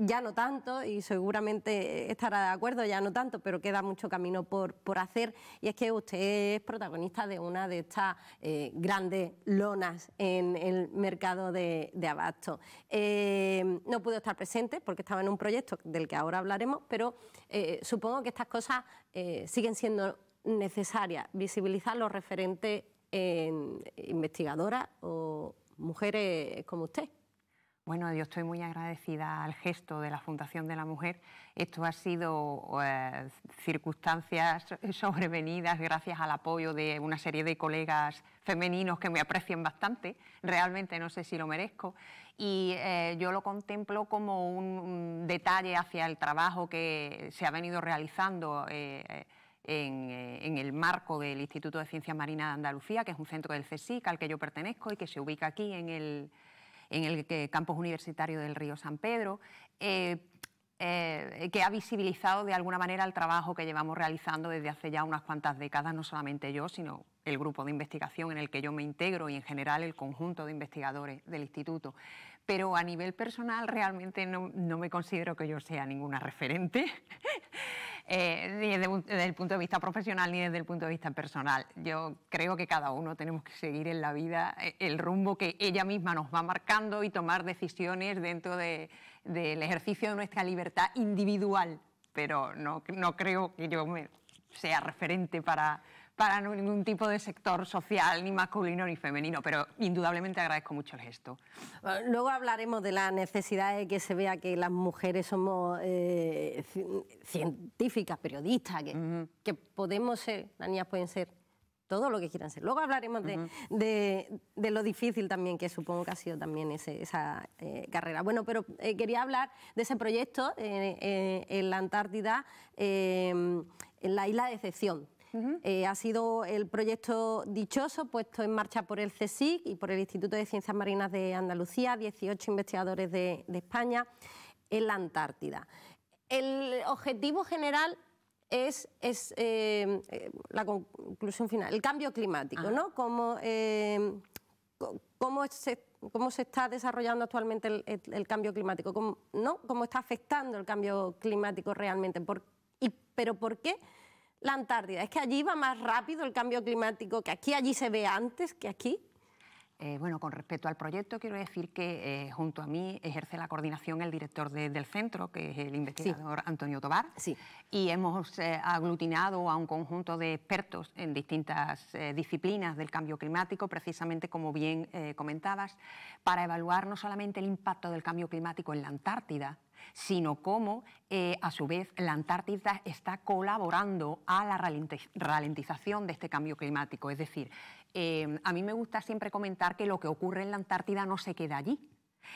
ya no tanto, y seguramente estará de acuerdo, ya no tanto, pero queda mucho camino por, hacer. Y es que usted es protagonista de una de estas eh, grandes lonas en el mercado de, abasto. Eh, no pudo estar presente porque estaba en un proyecto del que ahora hablaremos, pero eh, supongo que estas cosas siguen siendo necesarias, visibilizar los referentes en investigadoras o mujeres como usted. Bueno, yo estoy muy agradecida al gesto de la Fundación de la Mujer. Esto ha sido eh, circunstancias sobrevenidas gracias al apoyo de una serie de colegas femeninos que me aprecian bastante. Realmente no sé si lo merezco. Y eh, yo lo contemplo como un, detalle hacia el trabajo que se ha venido realizando. Eh, en, en, el marco del Instituto de Ciencias Marinas de Andalucía, que es un centro del CSIC al que yo pertenezco y que se ubica aquí en el, en el campus universitario del Río San Pedro. Eh, eh, que ha visibilizado de alguna manera el trabajo que llevamos realizando desde hace ya unas cuantas décadas, no solamente yo, sino el grupo de investigación en el que yo me integro y en general el conjunto de investigadores del instituto pero a nivel personal realmente no, me considero que yo sea ninguna referente, eh, ni desde, el punto de vista profesional ni desde el punto de vista personal. Yo creo que cada uno tenemos que seguir en la vida eh, el rumbo que ella misma nos va marcando y tomar decisiones dentro del ejercicio de nuestra libertad individual, pero no, no creo que yo sea referente para, para ningún tipo de sector social, ni masculino ni femenino, pero indudablemente agradezco mucho el gesto. Luego hablaremos de la necesidad de que se vea que las mujeres somos eh, científicas, periodistas, que, podemos ser, las niñas pueden ser todo lo que quieran ser. Luego hablaremos de, lo difícil también que supongo que ha sido también esa eh, carrera. Bueno, pero eh, quería hablar de ese proyecto en la Antártida, en la isla de excepción. Eh, ha sido el proyecto dichoso puesto en marcha por el CSIC y por el Instituto de Ciencias Marinas de Andalucía, 18 investigadores de, España, en la Antártida. El objetivo general es, eh, eh, la conclusión final, el cambio climático, ¿no? Cómo, se, está desarrollando actualmente el, cambio climático, cómo, ¿no? Cómo está afectando el cambio climático realmente, pero ¿por qué la Antártida? ¿Es que allí va más rápido el cambio climático que aquí? ¿Allí se ve antes que aquí? Eh, bueno, con respecto al proyecto, quiero decir que eh, junto a mí ejerce la coordinación el director del centro, que es el investigador Antonio Tobar, y hemos eh, aglutinado a un conjunto de expertos en distintas disciplinas del cambio climático, precisamente como bien comentabas, para evaluar no solamente el impacto del cambio climático en la Antártida, sino cómo, eh, a su vez, la Antártida está colaborando a la ralentización de este cambio climático. Es decir, em, a mí me gusta siempre comentar que lo que ocurre en la Antártida no se queda allí.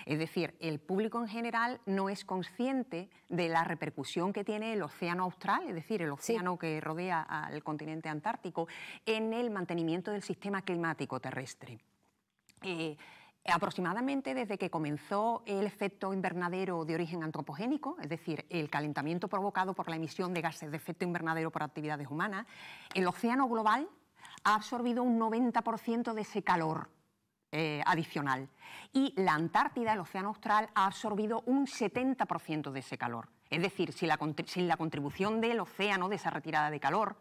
Es decir, el público en general no es consciente de la repercusión que tiene el océano austral, es decir, el océano que rodea al continente antártico, en el mantenimiento del sistema climático terrestre. Eh, Aproximadamente desde que comenzó el efecto invernadero de origen antropogénico, es decir, el calentamiento provocado por la emisión de gases de efecto invernadero por actividades humanas, el océano global ha absorbido un 90% de ese calor eh, adicional y la Antártida, el océano austral, ha absorbido un 70% de ese calor. Es decir, sin la, contribución del océano, de esa retirada de calor,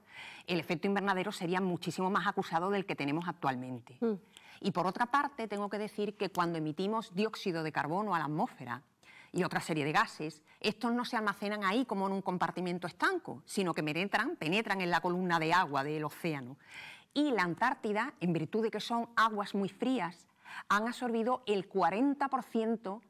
el efecto invernadero sería muchísimo más acusado del que tenemos actualmente. Mm. Y por otra parte, tengo que decir que cuando emitimos dióxido de carbono a la atmósfera, y otra serie de gases, estos no se almacenan ahí como en un compartimento estanco, sino que penetran, penetran en la columna de agua del océano. Y la Antártida, en virtud de que son aguas muy frías, han absorbido el 40%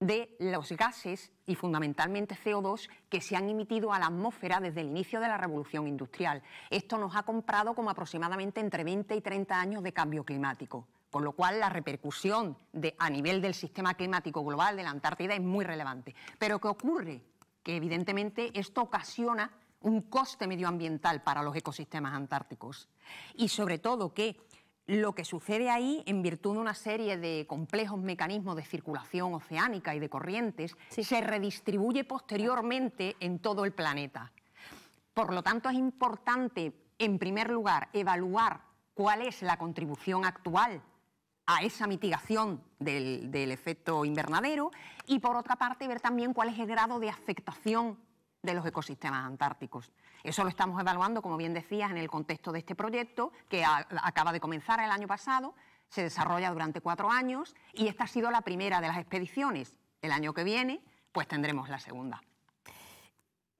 de los gases y fundamentalmente CO2 que se han emitido a la atmósfera desde el inicio de la revolución industrial. Esto nos ha comprado como aproximadamente entre 20 y 30 años de cambio climático, con lo cual la repercusión a nivel del sistema climático global de la Antártida es muy relevante. Pero ¿qué ocurre? Que evidentemente esto ocasiona un coste medioambiental para los ecosistemas antárticos y sobre todo que lo que sucede ahí, en virtud de una serie de complejos mecanismos de circulación oceánica y de corrientes, se redistribuye posteriormente en todo el planeta. Por lo tanto, es importante, en primer lugar, evaluar cuál es la contribución actual a esa mitigación del, del efecto invernadero y, por otra parte, ver también cuál es el grado de afectación de los ecosistemas antárticos. Eso lo estamos evaluando, como bien decías, en el contexto de este proyecto que acaba de comenzar el año pasado, se desarrolla durante cuatro años y esta ha sido la primera de las expediciones. El año que viene, pues tendremos la segunda.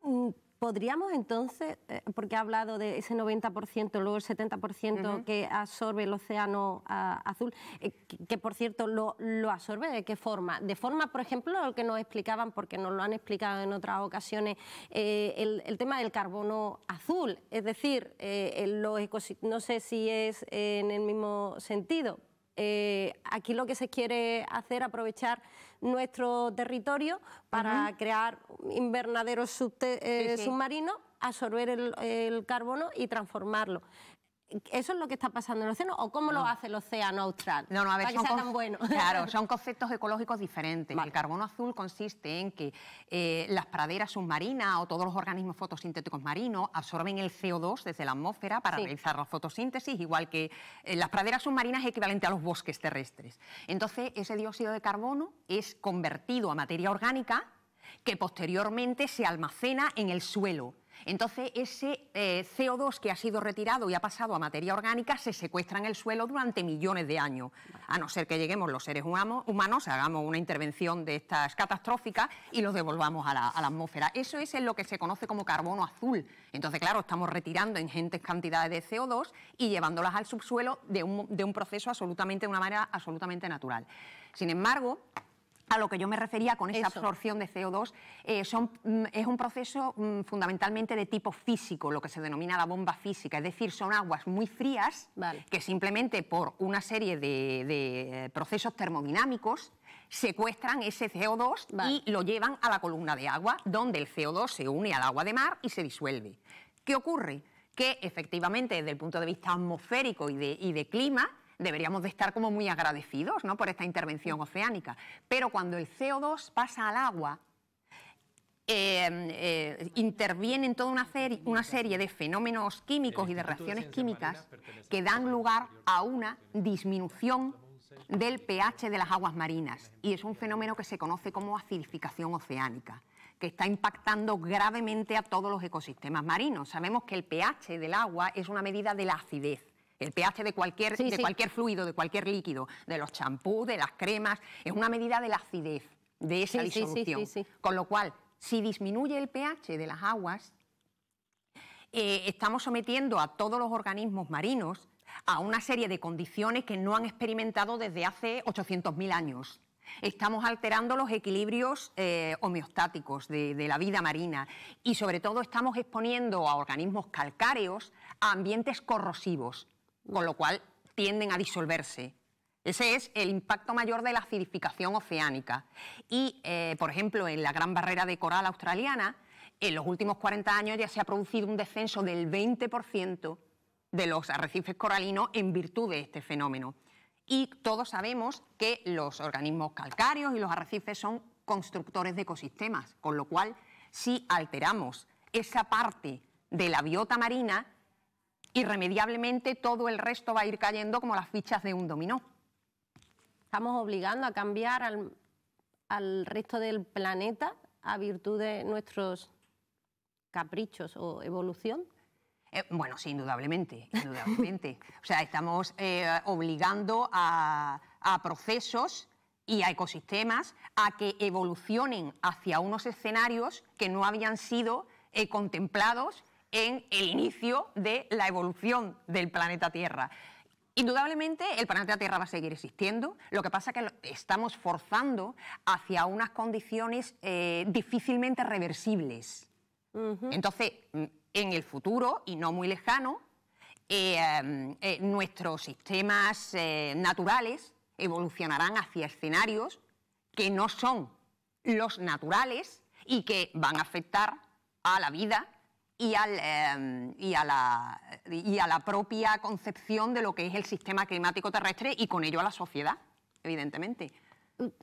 Mm, ¿Podríamos entonces, eh, porque ha hablado de ese 90%, luego el 70% que absorbe el océano ah, azul, eh, que, por cierto lo, absorbe de qué forma? De forma, por ejemplo, lo que nos explicaban, porque nos lo han explicado en otras ocasiones, eh, el, tema del carbono azul, es decir, no sé si es en el mismo sentido. aquí lo que se quiere hacer, aprovechar nuestro territorio para crear invernaderos eh, submarinos, absorber el carbono y transformarlo. ¿Eso es lo que está pasando en el océano o cómo lo hace el océano austral? No, no, a ver, son buenos. Claro, son conceptos ecológicos diferentes. El carbono azul consiste en que eh, las praderas submarinas o todos los organismos fotosintéticos marinos absorben el CO2 desde la atmósfera para realizar la fotosíntesis, igual que eh, las praderas submarinas es equivalente a los bosques terrestres. Entonces, ese dióxido de carbono es convertido a materia orgánica que posteriormente se almacena en el suelo entonces, ese eh, CO2 que ha sido retirado y ha pasado a materia orgánica se secuestra en el suelo durante millones de años, a no ser que lleguemos los seres humanos, hagamos una intervención de estas catastróficas y los devolvamos a la, atmósfera. Eso es lo que se conoce como carbono azul. Entonces, claro, estamos retirando ingentes cantidades de CO2 y llevándolas al subsuelo de un, de un proceso absolutamente, de una manera absolutamente natural. Sin embargo, a lo que yo me refería con esa absorción de CO2, eh, son, mm, es un proceso mm, fundamentalmente de tipo físico, lo que se denomina la bomba física, es decir, son aguas muy frías que simplemente por una serie de, eh, procesos termodinámicos secuestran ese CO2 y lo llevan a la columna de agua, donde el CO2 se une al agua de mar y se disuelve. ¿Qué ocurre? Que efectivamente desde el punto de vista atmosférico y de clima, deberíamos de estar como muy agradecidos ¿no? por esta intervención oceánica. Pero cuando el CO2 pasa al agua, interviene em, eh, intervienen en toda una serie de fenómenos químicos y de reacciones químicas que dan lugar a una disminución del pH de las aguas marinas y es un fenómeno que se conoce como acidificación oceánica que está impactando gravemente a todos los ecosistemas marinos. Sabemos que el pH del agua es una medida de la acidez el pH de cualquier, de cualquier fluido, de cualquier líquido, de los champús, de las cremas, es una medida de la acidez de esa disolución. Con lo cual, si disminuye el pH de las aguas, eh, estamos sometiendo a todos los organismos marinos a una serie de condiciones que no han experimentado desde hace 800.000 años. Estamos alterando los equilibrios eh, homeostáticos de, la vida marina y sobre todo estamos exponiendo a organismos calcáreos a ambientes corrosivos con lo cual tienden a disolverse. Ese es el impacto mayor de la acidificación oceánica. Y, eh, por ejemplo, en la Gran Barrera de Coral australiana, en los últimos 40 años ya se ha producido un descenso del 20% de los arrecifes coralinos en virtud de este fenómeno. Y todos sabemos que los organismos calcáreos y los arrecifes son constructores de ecosistemas, con lo cual si alteramos esa parte de la biota marina, irremediablemente todo el resto va a ir cayendo como las fichas de un dominó. Estamos obligando a cambiar al, resto del planeta a virtud de nuestros caprichos o evolución. Eh, bueno, sí, indudablemente, indudablemente. o sea, estamos eh, obligando a, procesos y a ecosistemas a que evolucionen hacia unos escenarios que no habían sido eh, contemplados en el inicio de la evolución del planeta Tierra. Indudablemente el planeta Tierra va a seguir existiendo, lo que pasa es que estamos forzando hacia unas condiciones eh, difícilmente reversibles. Entonces, mm, en el futuro y no muy lejano, eh, em, eh, nuestros sistemas naturales evolucionarán hacia escenarios que no son los naturales y que van a afectar a la vida y, al, em, a la, y a la propia concepción de lo que es el sistema climático terrestre y con ello a la sociedad, evidentemente.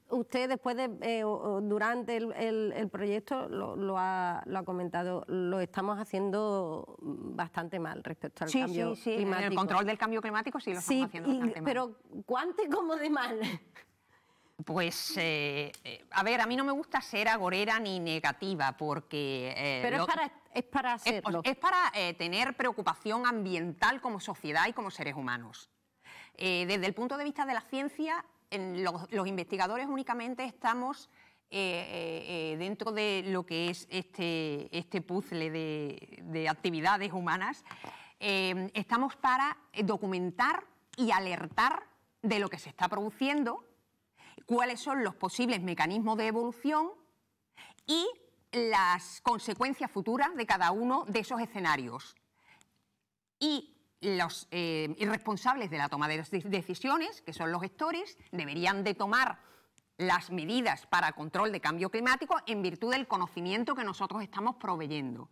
Usted después de, eh, durante el, proyecto lo, ha, lo, ha, comentado, lo estamos haciendo bastante mal respecto al cambio el control del cambio climático sí lo estamos haciendo bastante Pero ¿cuánto y de mal? Pues, eh, eh, a ver, a mí no me gusta ser agorera ni negativa, porque... pero es es para eh, tener preocupación ambiental como sociedad y como seres humanos. Eh, desde el punto de vista de la ciencia, los, investigadores únicamente estamos eh, dentro de lo que es este, este puzzle de, de actividades humanas. estamos para documentar y alertar de lo que se está produciendo, cuáles son los posibles mecanismos de evolución y las consecuencias futuras de cada uno de esos escenarios. Y los responsables eh, irresponsables de la toma de decisiones, que son los gestores, deberían de tomar las medidas para control de cambio climático en virtud del conocimiento que nosotros estamos proveyendo.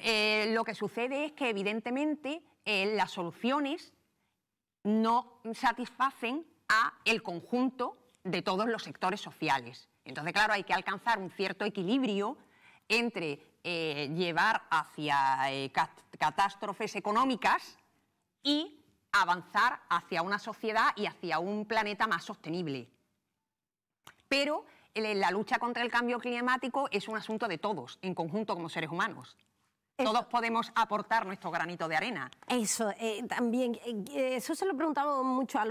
Eh, lo que sucede es que evidentemente eh, las soluciones no satisfacen a el conjunto de todos los sectores sociales. Entonces, claro, hay que alcanzar un cierto equilibrio entre eh, llevar hacia eh, catástrofes económicas y avanzar hacia una sociedad y hacia un planeta más sostenible. Pero la lucha contra el cambio climático es un asunto de todos, en conjunto como seres humanos. Todos podemos aportar nuestro granito de arena. Eso, eh, también, eh, eso se lo preguntamos mucho a,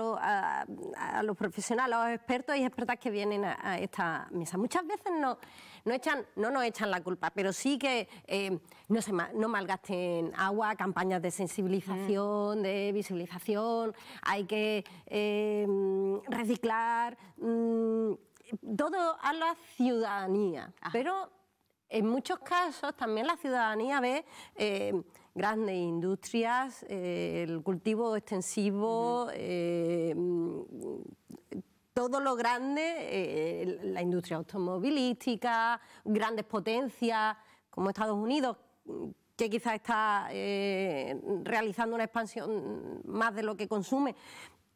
los profesionales, a los expertos y expertas que vienen a, esta mesa. Muchas veces no, no, echan, no nos echan la culpa, pero sí que eh, no, se, no malgasten agua, campañas de sensibilización, mm. de visibilización, hay que reciclar, mm, todo a la ciudadanía, pero en muchos casos también la ciudadanía ve eh, grandes industrias, eh, el cultivo extensivo, eh, todo lo grande, la industria automovilística, grandes potencias como Estados Unidos, que quizás está realizando una expansión más de lo que consume.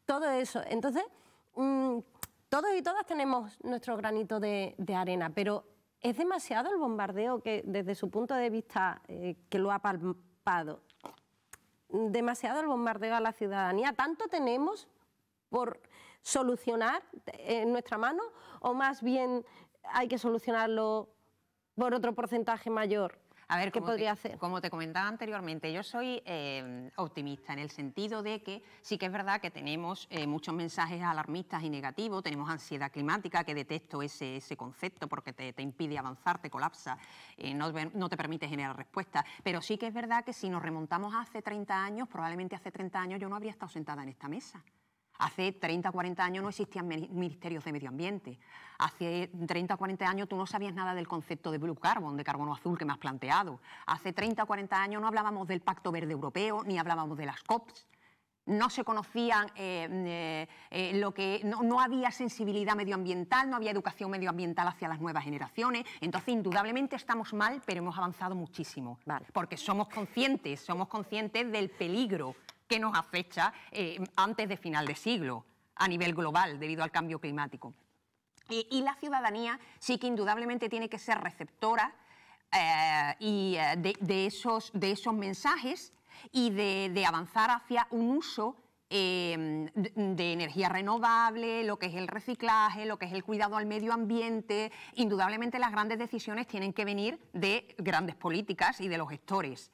Todo eso. Entonces, mm, todos y todas tenemos nuestro granito de arena, pero ¿Es demasiado el bombardeo que, desde su punto de vista, eh, que lo ha palpado, demasiado el bombardeo a la ciudadanía? ¿Tanto tenemos por solucionar eh, en nuestra mano o más bien hay que solucionarlo por otro porcentaje mayor? A ver, ¿qué podría hacer? Como te comentaba anteriormente, yo soy eh, optimista en el sentido de que sí que es verdad que tenemos eh, muchos mensajes alarmistas y negativos, tenemos ansiedad climática, que detesto ese, concepto porque te, impide avanzar, te colapsa, eh, no, no te permite generar respuesta. pero sí que es verdad que si nos remontamos hace 30 años, probablemente hace 30 años yo no habría estado sentada en esta mesa. Hace 30, 40 años no existían ministerios de medio ambiente. Hace 30, 40 años tú no sabías nada del concepto de blue carbon, de carbono azul que me has planteado. Hace 30, o 40 años no hablábamos del Pacto Verde Europeo, ni hablábamos de las COPs no se conocían eh, eh, eh, lo que no, había sensibilidad medioambiental, no había educación medioambiental hacia las nuevas generaciones. Entonces, indudablemente estamos mal, pero hemos avanzado muchísimo, porque somos conscientes, somos conscientes del peligro que nos afecta eh, antes de final de siglo a nivel global debido al cambio climático. Y, la ciudadanía sí que indudablemente tiene que ser receptora eh, eh, de, esos, mensajes y de, avanzar hacia un uso em, de energía renovable, lo que es el reciclaje, lo que es el cuidado al medio ambiente. Indudablemente las grandes decisiones tienen que venir de grandes políticas y de los gestores.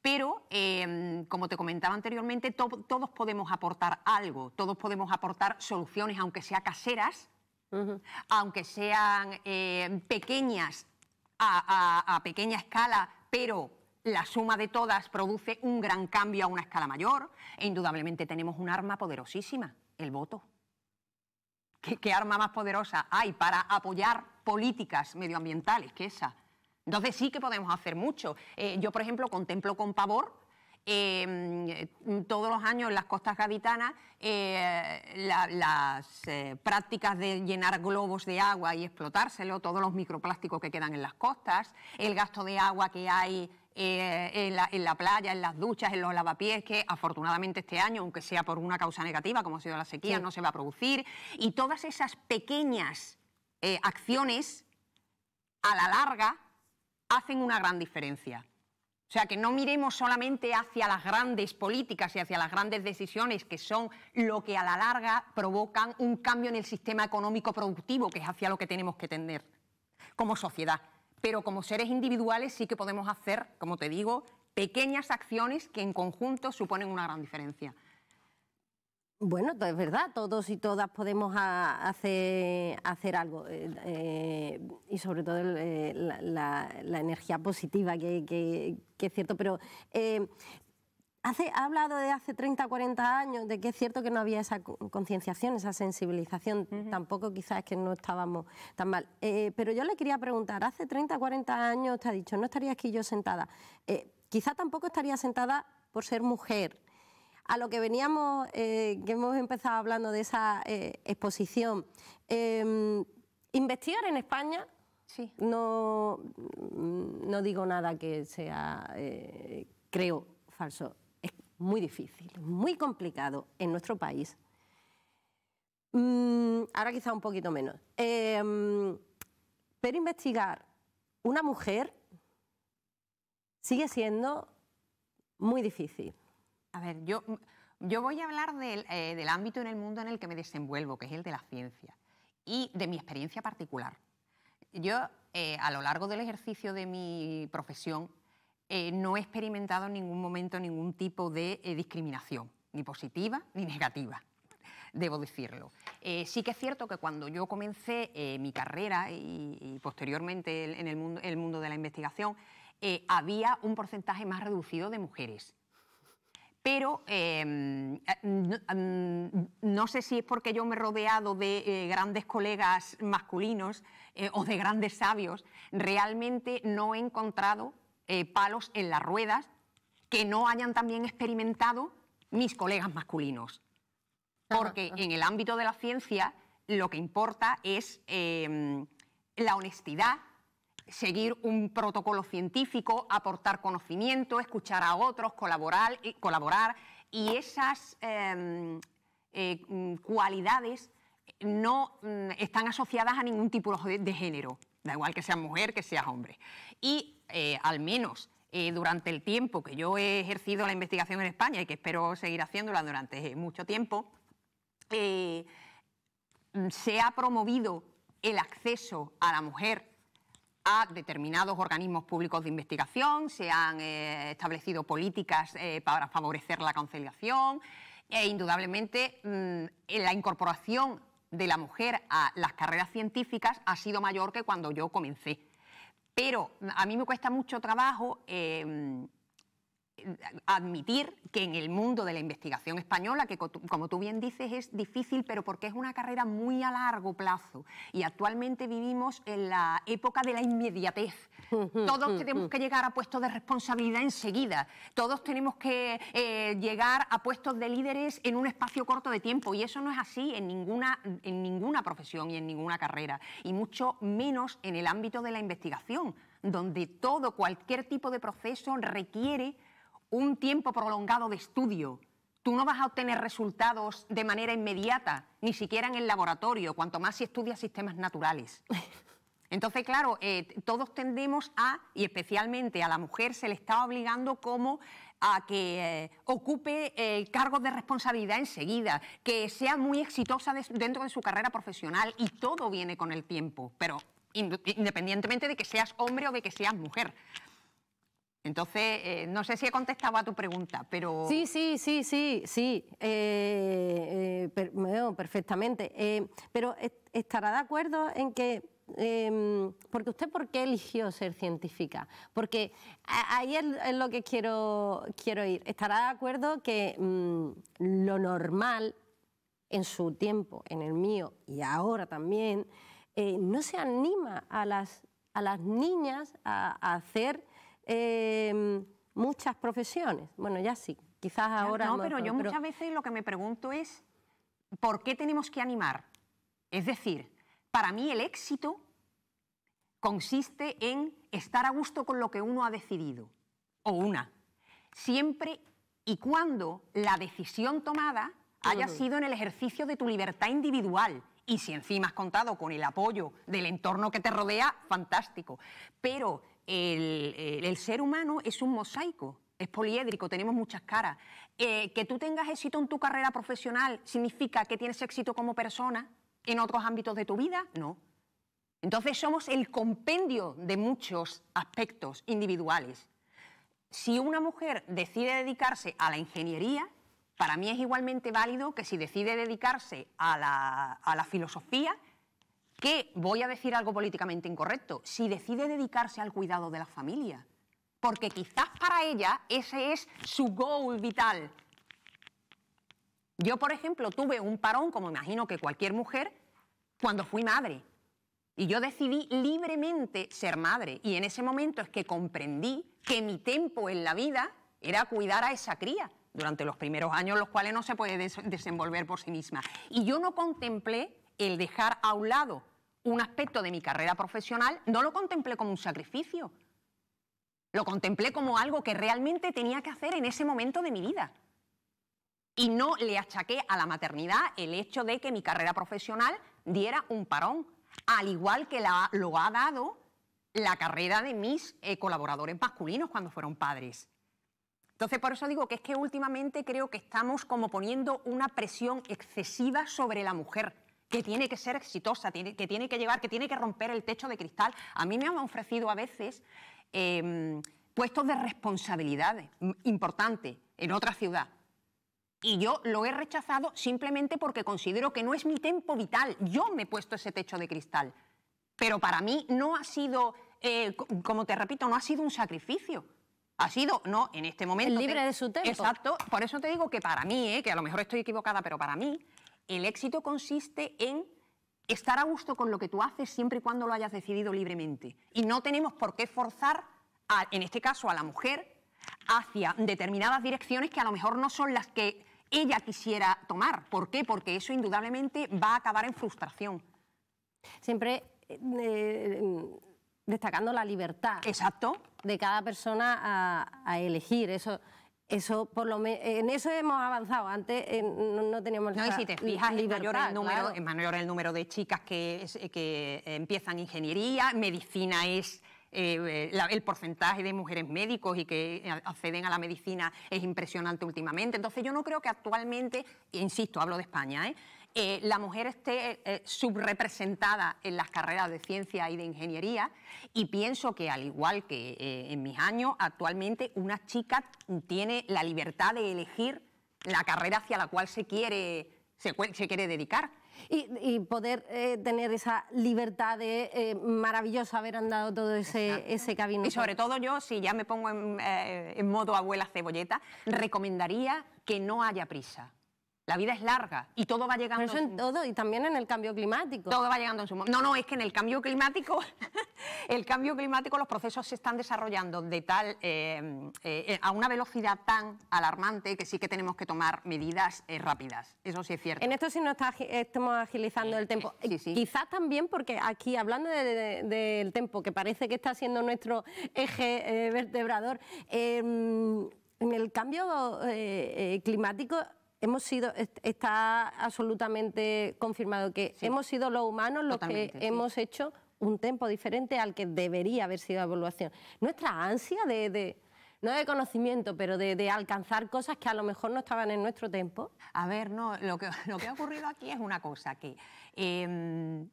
Pero, em, como te comentaba anteriormente, todos podemos aportar algo, todos podemos aportar soluciones, aunque sean caseras, aunque sean em, pequeñas, a, pequeña escala, pero la suma de todas produce un gran cambio a una escala mayor e indudablemente tenemos un arma poderosísima, el voto. ¿Qué, qué arma más poderosa hay para apoyar políticas medioambientales que esa? Entonces sí que podemos hacer mucho. Eh, yo, por ejemplo, contemplo con pavor eh, todos los años en las costas gaditanas eh, las prácticas de llenar globos de agua y explotárselo, todos los microplásticos que quedan en las costas, el gasto de agua que hay en la, playa, en las duchas, en los lavapiés, que afortunadamente este año, aunque sea por una causa negativa, como ha sido la sequía, no se va a producir, y todas esas pequeñas acciones a la larga hacen una gran diferencia. O sea, que no miremos solamente hacia las grandes políticas y hacia las grandes decisiones, que son lo que a la larga provocan un cambio en el sistema económico productivo, que es hacia lo que tenemos que tender como sociedad. Pero como seres individuales sí que podemos hacer, como te digo, pequeñas acciones que en conjunto suponen una gran diferencia. Bueno, es verdad, todos y todas podemos hacer, hacer algo eh, eh, y sobre todo eh, la, energía positiva, que, es cierto, pero hace, ha hablado de hace 30, 40 años, de que es cierto que no había esa concienciación, esa sensibilización, tampoco quizás que no estábamos tan mal. pero yo le quería preguntar, hace 30, 40 años te ha dicho, no estaría aquí yo sentada, quizá tampoco estaría sentada por ser mujer a lo que veníamos, eh, que hemos empezado hablando de esa eh, exposición. Em, investigar en España No, digo nada que sea, eh, creo, falso. Es muy difícil, muy complicado en nuestro país. Mm, ahora quizá un poquito menos. Em, pero investigar una mujer sigue siendo muy difícil. A ver, yo, voy a hablar eh, del, ámbito en el mundo en el que me desenvuelvo, que es el de la ciencia, y de mi experiencia particular. Yo, eh, a lo largo del ejercicio de mi profesión, eh, no he experimentado en ningún momento ningún tipo de discriminación, ni positiva ni negativa, debo decirlo. sí que es cierto que cuando yo comencé mi carrera y, posteriormente en el mundo de la investigación, había un porcentaje más reducido de mujeres pero em, eh, em, no, sé si es porque yo me he rodeado de eh, grandes colegas masculinos eh, o de grandes sabios, realmente no he encontrado palos en las ruedas que no hayan también experimentado mis colegas masculinos. Porque en el ámbito de la ciencia lo que importa es em, la honestidad, seguir un protocolo científico, aportar conocimiento, escuchar a otros, colaborar, eh, colaborar y esas em, eh, mm, cualidades no mm, están asociadas a ningún tipo de, género, da igual que seas mujer, que seas hombre. Y eh, al menos durante el tiempo que yo he ejercido la investigación en España y que espero seguir haciéndola durante mucho tiempo, mm, se ha promovido el acceso a la mujer a determinados organismos públicos de investigación, se han eh, establecido políticas eh, para favorecer la conciliación e indudablemente mm, la incorporación de la mujer a las carreras científicas ha sido mayor que cuando yo comencé. Pero a mí me cuesta mucho trabajo em, admitir que en el mundo de la investigación española, que como tú bien dices es difícil, pero porque es una carrera muy a largo plazo y actualmente vivimos en la época de la inmediatez. Todos tenemos que llegar a puestos de responsabilidad enseguida, todos tenemos que eh, llegar a puestos de líderes en un espacio corto de tiempo y eso no es así en ninguna, en ninguna profesión y en ninguna carrera y mucho menos en el ámbito de la investigación, donde todo, cualquier tipo de proceso requiere un tiempo prolongado de estudio. Tú no vas a obtener resultados de manera inmediata, ni siquiera en el laboratorio, cuanto más si estudias sistemas naturales. Entonces, claro, eh, todos tendemos a, y especialmente a la mujer se le está obligando como a que eh, ocupe cargos de responsabilidad enseguida, que sea muy exitosa dentro de su carrera profesional y todo viene con el tiempo, pero independientemente de que seas hombre o de que seas mujer. Entonces, eh, no sé si he contestado a tu pregunta, pero... Sí, sí, sí, sí, sí, eh, veo eh, perfectamente. Eh, pero estará de acuerdo en que... Em, porque usted, ¿por qué eligió ser científica? Porque ahí es, lo que quiero, quiero ir. ¿Estará de acuerdo que mm, lo normal en su tiempo, en el mío y ahora también, no se anima a las, a las niñas a hacer Em, muchas profesiones. Bueno, ya sí, quizás ahora... No, pero, yo muchas veces lo que me pregunto es, ¿por qué tenemos que animar? Es decir, para mí el éxito consiste en estar a gusto con lo que uno ha decidido, o una, siempre y cuando la decisión tomada haya sido en el ejercicio de tu libertad individual. Y si encima has contado con el apoyo del entorno que te rodea, fantástico. Pero el, ser humano es un mosaico es poliédrico, tenemos muchas caras. Eh, que tú tengas éxito en tu carrera profesional significa que tienes éxito como persona en otros ámbitos de tu vida, no. Entonces somos el compendio de muchos aspectos individuales. Si una mujer decide dedicarse a la ingeniería, para mí es igualmente válido que si decide dedicarse a la filosofía que voy a decir algo políticamente incorrecto, si decide dedicarse al cuidado de la familia, porque quizás para ella ese es su goal vital. Yo, por ejemplo, tuve un parón, como imagino que cualquier mujer, cuando fui madre. Y yo decidí libremente ser madre. Y en ese momento es que comprendí que mi tiempo en la vida era cuidar a esa cría durante los primeros años, los cuales no se puede desenvolver por sí misma. Y yo no contemplé el dejar a un lado un aspecto de mi carrera profesional, no lo contemplé como un sacrificio. Lo contemplé como algo que realmente tenía que hacer en ese momento de mi vida. Y no le achaqué a la maternidad el hecho de que mi carrera profesional diera un parón, al igual que la, lo ha dado la carrera de mis eh, colaboradores masculinos cuando fueron padres. Entonces, por eso digo que es que últimamente creo que estamos como poniendo una presión excesiva sobre la mujer que tiene que ser exitosa, que tiene que llevar, que tiene que romper el techo de cristal. A mí me han ofrecido a veces em, puestos de responsabilidades importantes en otra ciudad. Y yo lo he rechazado simplemente porque considero que no es mi tiempo vital. Yo me he puesto ese techo de cristal. Pero para mí no ha sido, eh, como te repito, no ha sido un sacrificio. Ha sido, no, en este momento. libre de su techo. Exacto. Por eso te digo que para mí, eh, que a lo mejor estoy equivocada, pero para mí, el éxito consiste en estar a gusto con lo que tú haces siempre y cuando lo hayas decidido libremente. Y no tenemos por qué forzar, en este caso, a la mujer hacia determinadas direcciones que a lo mejor no son las que ella quisiera tomar. ¿Por qué? Porque eso indudablemente va a acabar en frustración. Siempre eh, destacando la libertad. De cada persona a, a elegir. Eso eso, por lo en eso hemos avanzado. Antes eh, no, teníamos no, y si te fijas, es mayor, el número, es mayor el número de chicas que, eh, que empiezan ingeniería, medicina es... Eh, el porcentaje de mujeres médicos y que acceden a la medicina es impresionante últimamente. Entonces yo no creo que actualmente, insisto, hablo de España, ¿eh? Eh, la mujer esté eh, eh, subrepresentada en las carreras de ciencia y de ingeniería y pienso que al igual que en mis años, actualmente una chica tiene la libertad de elegir la carrera hacia la cual se quiere, se, quiere dedicar. Y, poder tener esa libertad de maravillosa haber andado todo ese, camino. Y sobre todo yo, si ya me pongo en, en modo abuela cebolleta, recomendaría que no haya prisa la vida es larga y todo va llegando. eso en todo y también en el cambio climático. Todo va llegando en su momento. No, no, es que en el cambio climático, el cambio climático, los procesos se están desarrollando de tal eh, eh, eh, a una velocidad tan alarmante que sí que tenemos que tomar medidas rápidas. Eso sí es cierto. En esto sí nos estamos agilizando el tiempo. Quizás también porque aquí hablando del tiempo que parece que está siendo nuestro eje vertebrador. Em, en el cambio climático hemos sido, está absolutamente confirmado que hemos sido los humanos los que hemos hecho un tiempo diferente al que debería haber sido la evaluación. Nuestra ansia de, no de conocimiento, pero de, alcanzar cosas que a lo mejor no estaban en nuestro tiempo. A ver, no, lo que, ha ocurrido aquí es una cosa, que em,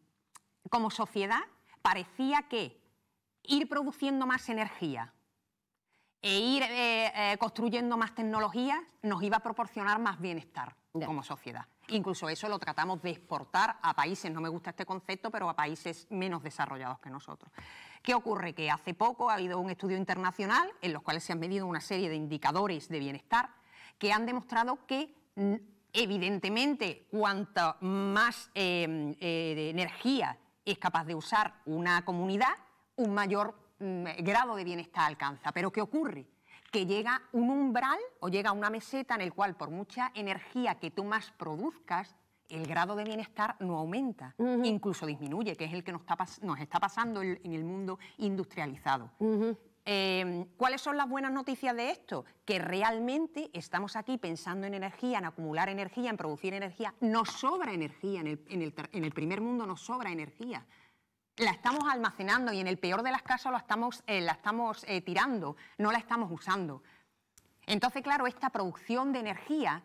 como sociedad parecía que ir produciendo más energía e ir eh, eh, construyendo más tecnologías nos iba a proporcionar más bienestar como sociedad. Incluso eso lo tratamos de exportar a países, no me gusta este concepto, pero a países menos desarrollados que nosotros. ¿Qué ocurre? Que hace poco ha habido un estudio internacional en los cuales se han medido una serie de indicadores de bienestar que han demostrado que mm, evidentemente cuanta más eh, energía es capaz de usar una comunidad, un mayor Mm, grado de bienestar alcanza. Pero ¿qué ocurre? Que llega un umbral o llega una meseta en el cual por mucha energía que tú más produzcas, el grado de bienestar no aumenta, incluso disminuye, que es el que nos está, pasando en el mundo industrializado. Em, ¿Cuáles son las buenas noticias de esto? Que realmente estamos aquí pensando en energía, en acumular energía, en producir energía. Nos sobra energía, en el primer mundo nos sobra energía la estamos almacenando y en el peor de las casas la estamos, eh, la estamos eh, tirando, no la estamos usando. Entonces, claro, esta producción de energía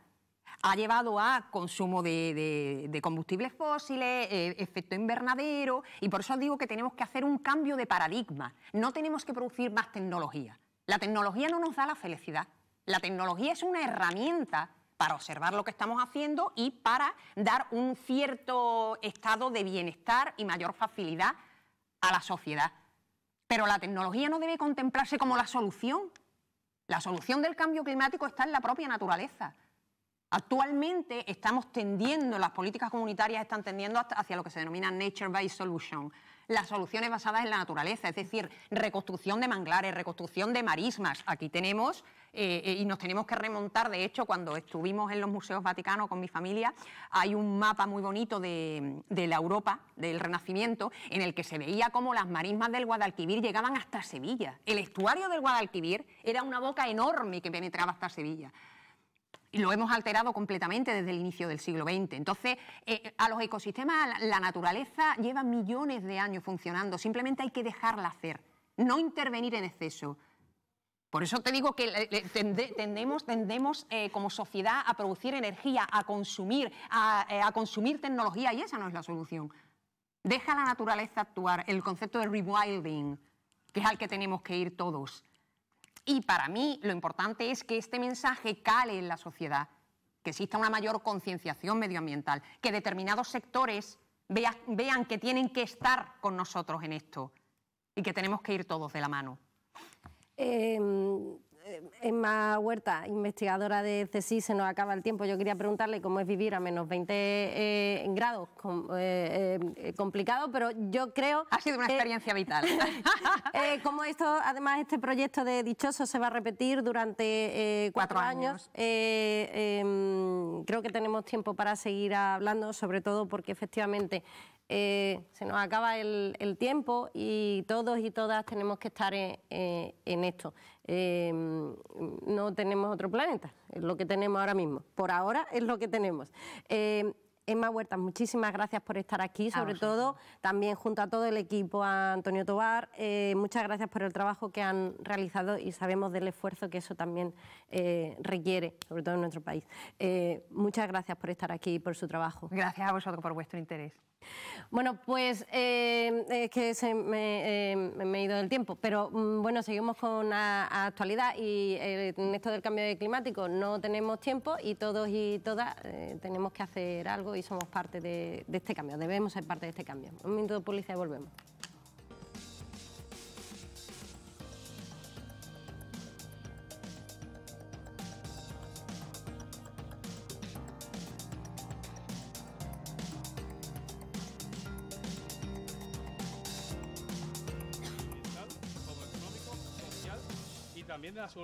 ha llevado a consumo de, combustibles fósiles, eh, efecto invernadero, y por eso digo que tenemos que hacer un cambio de paradigma. No tenemos que producir más tecnología. La tecnología no nos da la felicidad. La tecnología es una herramienta para observar lo que estamos haciendo y para dar un cierto estado de bienestar y mayor facilidad a la sociedad. Pero la tecnología no debe contemplarse como la solución. La solución del cambio climático está en la propia naturaleza. Actualmente estamos tendiendo, las políticas comunitarias están tendiendo hacia lo que se denomina Nature-Based Solution, las soluciones basadas en la naturaleza, es decir, reconstrucción de manglares, reconstrucción de marismas. Aquí tenemos, eh, eh, y nos tenemos que remontar, de hecho, cuando estuvimos en los museos vaticanos con mi familia, hay un mapa muy bonito de, de la Europa, del Renacimiento, en el que se veía cómo las marismas del Guadalquivir llegaban hasta Sevilla. El estuario del Guadalquivir era una boca enorme que penetraba hasta Sevilla lo hemos alterado completamente desde el inicio del siglo XX. Entonces, eh, a los ecosistemas, la naturaleza lleva millones de años funcionando, simplemente hay que dejarla hacer, no intervenir en exceso. Por eso te digo que eh, eh, tendemos, como sociedad a producir energía, a consumir, a, a, consumir tecnología y esa no es la solución. Deja la naturaleza actuar, el concepto de rewilding, que es al que tenemos que ir todos. Y para mí lo importante es que este mensaje cale en la sociedad, que exista una mayor concienciación medioambiental, que determinados sectores vean que tienen que estar con nosotros en esto y que tenemos que ir todos de la mano. Em, Emma Huerta, investigadora de CSI, se nos acaba el tiempo. Yo quería preguntarle cómo es vivir a menos 20 eh, grados. Eh, eh, complicado, pero yo creo... Ha sido una experiencia vital. como esto, además, este proyecto de Dichoso se va a repetir durante cuatro, años. Em, creo que tenemos tiempo para seguir hablando, sobre todo porque efectivamente eh, se nos acaba el, tiempo y todos y todas tenemos que estar en, eh, esto. Em, no tenemos otro planeta, es lo que tenemos ahora mismo. Por ahora es lo que tenemos. Em, Emma Huertas, muchísimas gracias por estar aquí, sobre todo también junto a todo el equipo, a Antonio Tobar. Eh, muchas gracias por el trabajo que han realizado y sabemos del esfuerzo que eso también requiere, sobre todo en nuestro país. muchas gracias por estar aquí y por su trabajo. Gracias a vosotros por vuestro interés. Bueno, pues eh, es que se me, eh, me, he ido del tiempo, pero mm, bueno, seguimos con la actualidad y eh, en esto del cambio climático no tenemos tiempo y todos y todas tenemos que hacer algo y somos parte de, de este cambio, debemos ser parte de este cambio. Un minuto de policía y volvemos.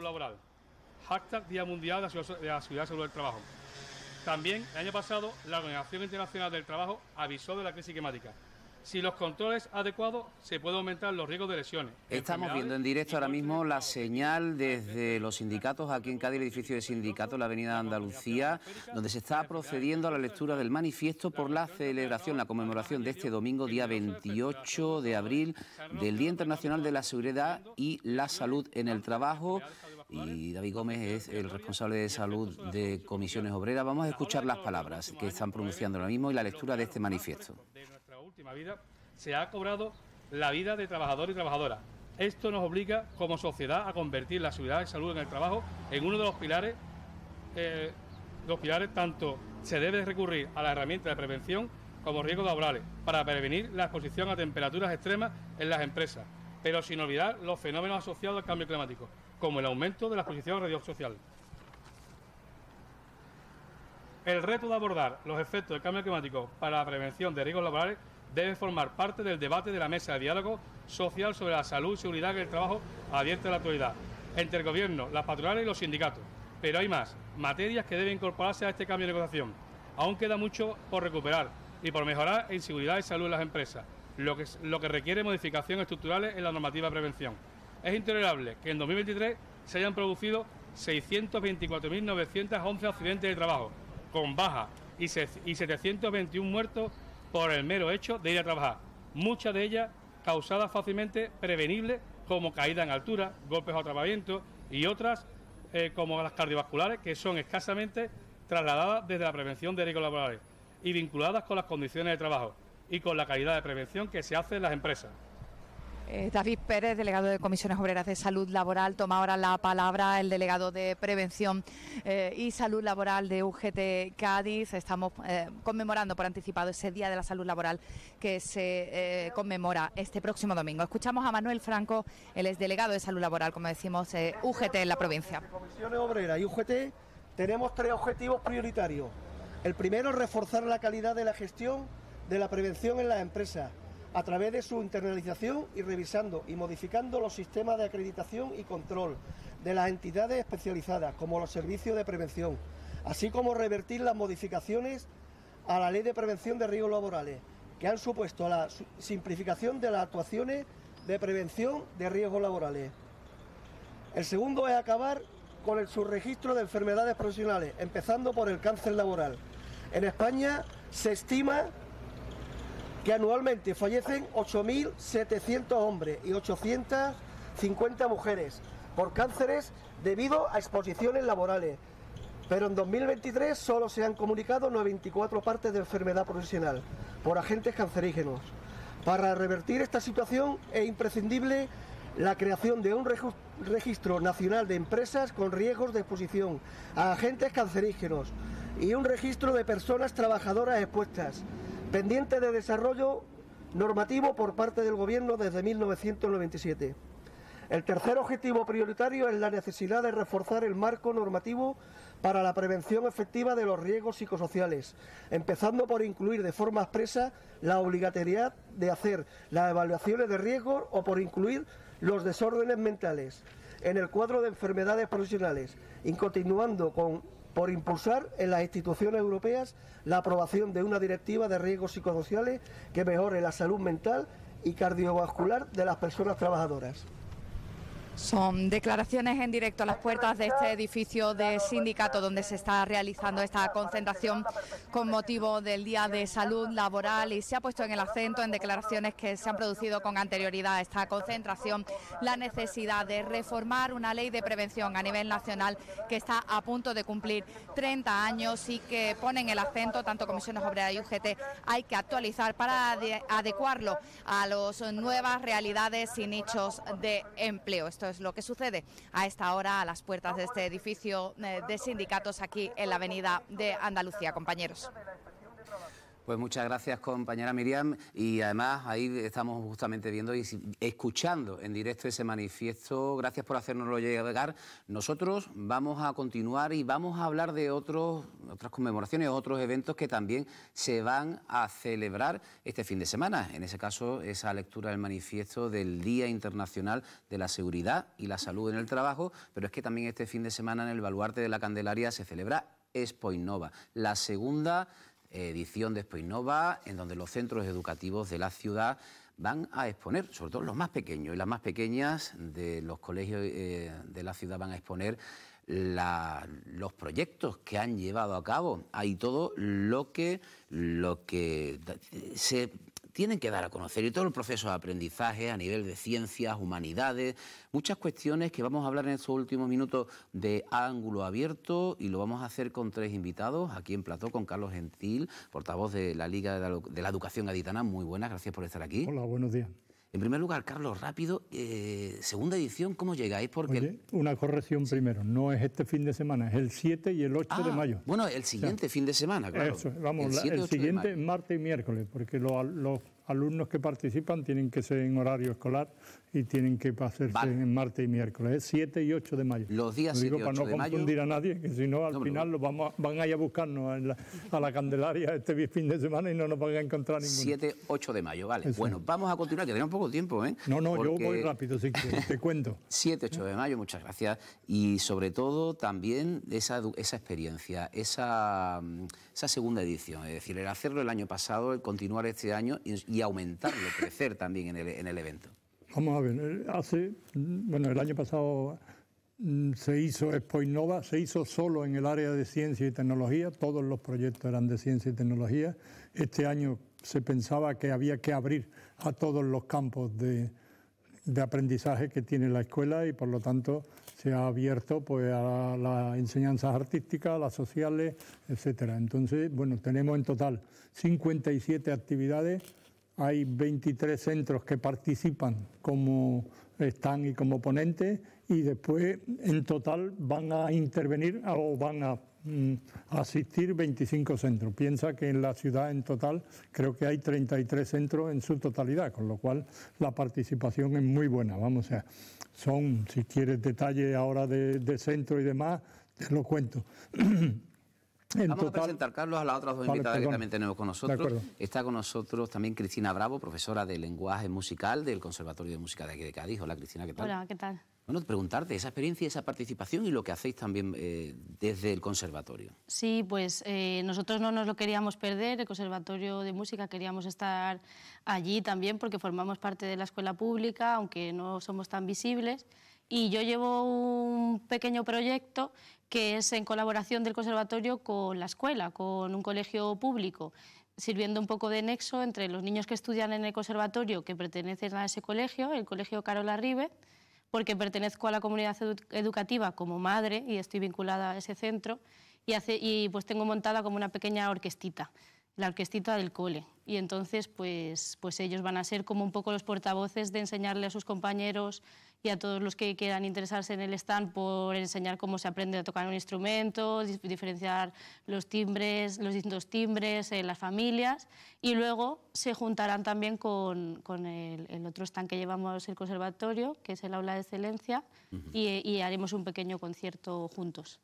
laboral. Hashtag Día Mundial de la, Ciudad, de Salud del Trabajo. También, el año pasado, la Organización Internacional del Trabajo avisó de la crisis climática si los controles adecuados, se puede aumentar los riesgos de lesiones. Estamos viendo en directo ahora mismo la señal desde los sindicatos aquí en Cádiz, el edificio de sindicatos, la avenida Andalucía, donde se está procediendo a la lectura del manifiesto por la celebración, la conmemoración de este domingo, día 28 de abril, del Día Internacional de la Seguridad y la Salud en el Trabajo. Y David Gómez es el responsable de salud de Comisiones Obreras. Vamos a escuchar las palabras que están pronunciando ahora mismo y la lectura de este manifiesto última vida, se ha cobrado la vida de trabajadores y trabajadoras. Esto nos obliga como sociedad a convertir la seguridad y salud en el trabajo en uno de los pilares, eh, los pilares tanto se debe recurrir a la herramienta de prevención como riesgos laborales para prevenir la exposición a temperaturas extremas en las empresas, pero sin olvidar los fenómenos asociados al cambio climático, como el aumento de la exposición social. El reto de abordar los efectos del cambio climático para la prevención de riesgos laborales debe formar parte del debate de la mesa de diálogo social sobre la salud, seguridad y el trabajo abierto a la actualidad, entre el gobierno, las patronales y los sindicatos. Pero hay más, materias que deben incorporarse a este cambio de negociación. Aún queda mucho por recuperar y por mejorar en seguridad y salud en las empresas, lo que, lo que requiere modificaciones estructurales en la normativa de prevención. Es intolerable que en 2023 se hayan producido 624.911 accidentes de trabajo, con baja y 721 muertos por el mero hecho de ir a trabajar, muchas de ellas causadas fácilmente prevenibles como caída en altura, golpes o atrapamientos, y otras eh, como las cardiovasculares que son escasamente trasladadas desde la prevención de riesgos laborales y vinculadas con las condiciones de trabajo y con la calidad de prevención que se hace en las empresas. Eh, David Pérez, delegado de Comisiones Obreras de Salud Laboral, toma ahora la palabra el delegado de Prevención eh, y Salud Laboral de UGT Cádiz. Estamos eh, conmemorando por anticipado ese Día de la Salud Laboral que se conmemora este próximo domingo. Escuchamos a Manuel Franco, es delegado de Salud Laboral, como decimos, UGT en la provincia. Comisiones Obreras y UGT tenemos tres objetivos prioritarios. El primero, reforzar la calidad de la gestión de la prevención en las empresas a través de su internalización y revisando y modificando los sistemas de acreditación y control de las entidades especializadas, como los servicios de prevención, así como revertir las modificaciones a la Ley de Prevención de Riesgos Laborales, que han supuesto la simplificación de las actuaciones de prevención de riesgos laborales. El segundo es acabar con el subregistro de enfermedades profesionales, empezando por el cáncer laboral. En España se estima que anualmente fallecen 8.700 hombres y 850 mujeres por cánceres debido a exposiciones laborales. Pero en 2023 solo se han comunicado 94 partes de enfermedad profesional por agentes cancerígenos. Para revertir esta situación es imprescindible la creación de un registro nacional de empresas con riesgos de exposición a agentes cancerígenos y un registro de personas trabajadoras expuestas pendiente de desarrollo normativo por parte del Gobierno desde 1997. El tercer objetivo prioritario es la necesidad de reforzar el marco normativo para la prevención efectiva de los riesgos psicosociales, empezando por incluir de forma expresa la obligatoriedad de hacer las evaluaciones de riesgo o por incluir los desórdenes mentales en el cuadro de enfermedades profesionales, y continuando con por impulsar en las instituciones europeas la aprobación de una directiva de riesgos psicosociales que mejore la salud mental y cardiovascular de las personas trabajadoras. Son declaraciones en directo a las puertas de este edificio de sindicato donde se está realizando esta concentración con motivo del Día de Salud Laboral y se ha puesto en el acento en declaraciones que se han producido con anterioridad a esta concentración la necesidad de reformar una ley de prevención a nivel nacional que está a punto de cumplir 30 años y que pone en el acento tanto Comisiones Obreras y UGT hay que actualizar para adecuarlo a las nuevas realidades y nichos de empleo es lo que sucede a esta hora a las puertas de este edificio eh, de sindicatos aquí en la avenida de Andalucía, compañeros. Pues muchas gracias compañera Miriam y además ahí estamos justamente viendo y escuchando en directo ese manifiesto. Gracias por hacernoslo llegar. Nosotros vamos a continuar y vamos a hablar de otros, otras conmemoraciones, otros eventos que también se van a celebrar este fin de semana. En ese caso, esa lectura del manifiesto del Día Internacional de la Seguridad y la Salud en el Trabajo, pero es que también este fin de semana en el Baluarte de la Candelaria se celebra Expo Innova, la segunda edición de Innova, en donde los centros educativos de la ciudad van a exponer, sobre todo los más pequeños y las más pequeñas de los colegios eh, de la ciudad van a exponer los proyectos que han llevado a cabo. Hay todo lo que, lo que se tienen que dar a conocer y todo el proceso de aprendizaje a nivel de ciencias, humanidades, muchas cuestiones que vamos a hablar en estos últimos minutos de ángulo abierto y lo vamos a hacer con tres invitados aquí en Plató, con Carlos Gentil, portavoz de la Liga de la, Educación Aditana. Muy buenas, gracias por estar aquí. Hola, buenos días. En primer lugar, Carlos, rápido, eh, segunda edición, ¿cómo llegáis? Porque... una corrección primero, no es este fin de semana, es el 7 y el 8 de ah, mayo. Bueno, el siguiente fin de semana, claro. Eso, vamos, el, siguiente es martes y miércoles, porque los alumnos que participan tienen que ser en horario escolar y tienen que hacerse en martes y miércoles, 7 ¿eh? y 8 de mayo. Los días y de mayo. Para no confundir a nadie, que si no, al final los vamos van a ir a buscarnos a la Candelaria este fin de semana y no nos van a encontrar ninguno. 7, 8 de mayo, vale. Bueno, vamos a continuar, que tenemos poco tiempo, ¿eh? No, no, yo voy rápido, te cuento. 7, 8 de mayo, muchas gracias. Y sobre todo también esa, experiencia, esa, esa segunda edición, es decir, el hacerlo el año pasado, el continuar este año y, y aumentarlo, crecer también en el evento. Vamos a ver, hace, bueno, el año pasado mm, se hizo Innova, se hizo solo en el área de ciencia y tecnología, todos los proyectos eran de ciencia y tecnología. Este año se pensaba que había que abrir a todos los campos de, de aprendizaje que tiene la escuela y por lo tanto se ha abierto pues, a las enseñanzas artísticas, a las sociales, etc. Entonces, bueno, tenemos en total 57 actividades hay 23 centros que participan como están y como ponentes y después en total van a intervenir o van a mm, asistir 25 centros. Piensa que en la ciudad en total creo que hay 33 centros en su totalidad, con lo cual la participación es muy buena. Vamos, a son, si quieres detalle ahora de, de centro y demás, te lo cuento. Vamos a presentar, Carlos, a las otras dos invitadas que también tenemos con nosotros. Está con nosotros también Cristina Bravo, profesora de lenguaje musical del Conservatorio de Música de aquí de Cádiz. Hola, Cristina, ¿qué tal? Hola, ¿qué tal? Bueno, preguntarte esa experiencia, esa participación y lo que hacéis también eh, desde el conservatorio. Sí, pues eh, nosotros no nos lo queríamos perder, el Conservatorio de Música queríamos estar allí también porque formamos parte de la escuela pública, aunque no somos tan visibles. Y yo llevo un pequeño proyecto que es en colaboración del conservatorio con la escuela, con un colegio público, sirviendo un poco de nexo entre los niños que estudian en el conservatorio que pertenecen a ese colegio, el colegio Carola Ribe, porque pertenezco a la comunidad educativa como madre y estoy vinculada a ese centro, y, y pues tengo montada como una pequeña orquestita la orquestita del cole. Y entonces, pues, pues ellos van a ser como un poco los portavoces de enseñarle a sus compañeros y a todos los que quieran interesarse en el stand por enseñar cómo se aprende a tocar un instrumento, diferenciar los timbres, los distintos timbres, eh, las familias. Y luego se juntarán también con, el, otro stand que llevamos el conservatorio, que es el aula de excelencia, y haremos un pequeño concierto juntos.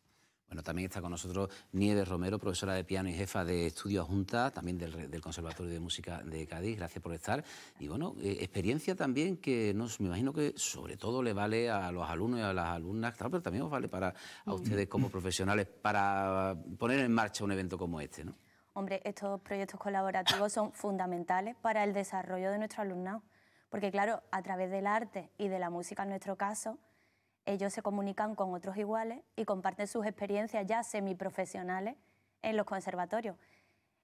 Bueno, también está con nosotros Nieves Romero, profesora de piano y jefa de Estudio junta, también del, Conservatorio de Música de Cádiz. Gracias por estar. Y bueno, eh, experiencia también que me imagino que sobre todo le vale a los alumnos y a las alumnas, claro, pero también os vale para a mm. ustedes como profesionales para poner en marcha un evento como este, ¿no? Hombre, estos proyectos colaborativos son fundamentales para el desarrollo de nuestro alumnado, porque claro, a través del arte y de la música en nuestro caso, ellos se comunican con otros iguales y comparten sus experiencias ya semiprofesionales en los conservatorios.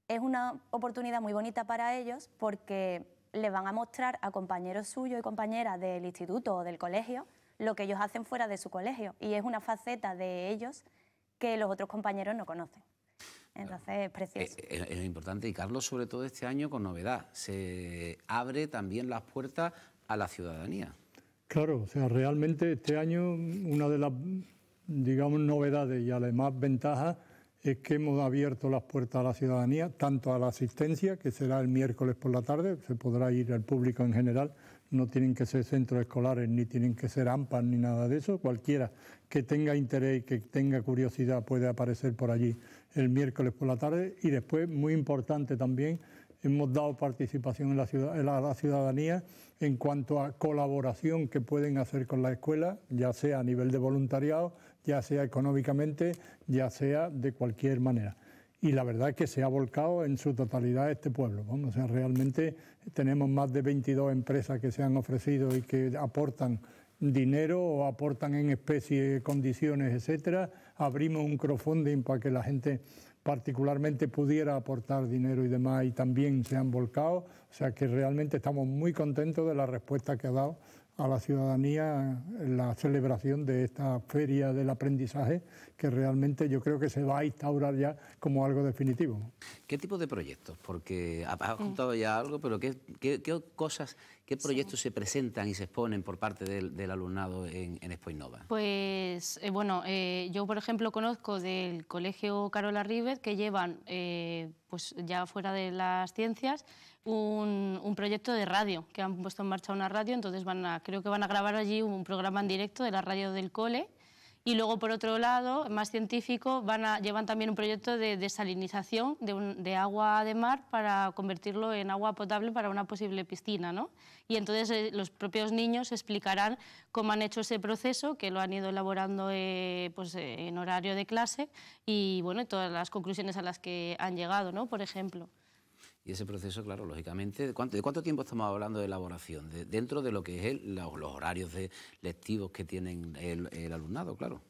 Es una oportunidad muy bonita para ellos porque le van a mostrar a compañeros suyos y compañeras del instituto o del colegio lo que ellos hacen fuera de su colegio y es una faceta de ellos que los otros compañeros no conocen. Entonces es eh, precioso. Eh, es importante y Carlos sobre todo este año con novedad. Se abre también las puertas a la ciudadanía. Claro, o sea, realmente este año una de las, digamos, novedades y además ventajas es que hemos abierto las puertas a la ciudadanía, tanto a la asistencia, que será el miércoles por la tarde, se podrá ir al público en general, no tienen que ser centros escolares, ni tienen que ser AMPA ni nada de eso, cualquiera que tenga interés y que tenga curiosidad puede aparecer por allí el miércoles por la tarde. Y después, muy importante también, hemos dado participación en la ciudadanía en cuanto a colaboración que pueden hacer con la escuela, ya sea a nivel de voluntariado, ya sea económicamente, ya sea de cualquier manera. Y la verdad es que se ha volcado en su totalidad este pueblo. Vamos, sea, realmente tenemos más de 22 empresas que se han ofrecido y que aportan dinero o aportan en especie condiciones, etcétera. Abrimos un crowdfunding para que la gente particularmente pudiera aportar dinero y demás y también se han volcado. O sea que realmente estamos muy contentos de la respuesta que ha dado a la ciudadanía la celebración de esta feria del aprendizaje que realmente yo creo que se va a instaurar ya como algo definitivo. ¿Qué tipo de proyectos? Porque has contado ya algo, pero ¿qué, qué, cosas, qué proyectos se presentan y se exponen por parte del, alumnado en, en Innova? Pues eh, bueno, eh, yo por ejemplo conozco del Colegio Carola River que llevan eh, pues ya fuera de las ciencias un, proyecto de radio, que han puesto en marcha una radio, entonces van creo que van a grabar allí un programa en directo de la radio del cole. Y luego, por otro lado, más científico, van a, llevan también un proyecto de desalinización de, agua de mar para convertirlo en agua potable para una posible piscina. ¿no? Y entonces eh, los propios niños explicarán cómo han hecho ese proceso, que lo han ido elaborando eh, pues, eh, en horario de clase y bueno, todas las conclusiones a las que han llegado, ¿no? por ejemplo. Y ese proceso, claro, lógicamente, ¿de cuánto, tiempo estamos hablando de elaboración? dentro de lo que es los, horarios de lectivos que tienen el, alumnado, claro.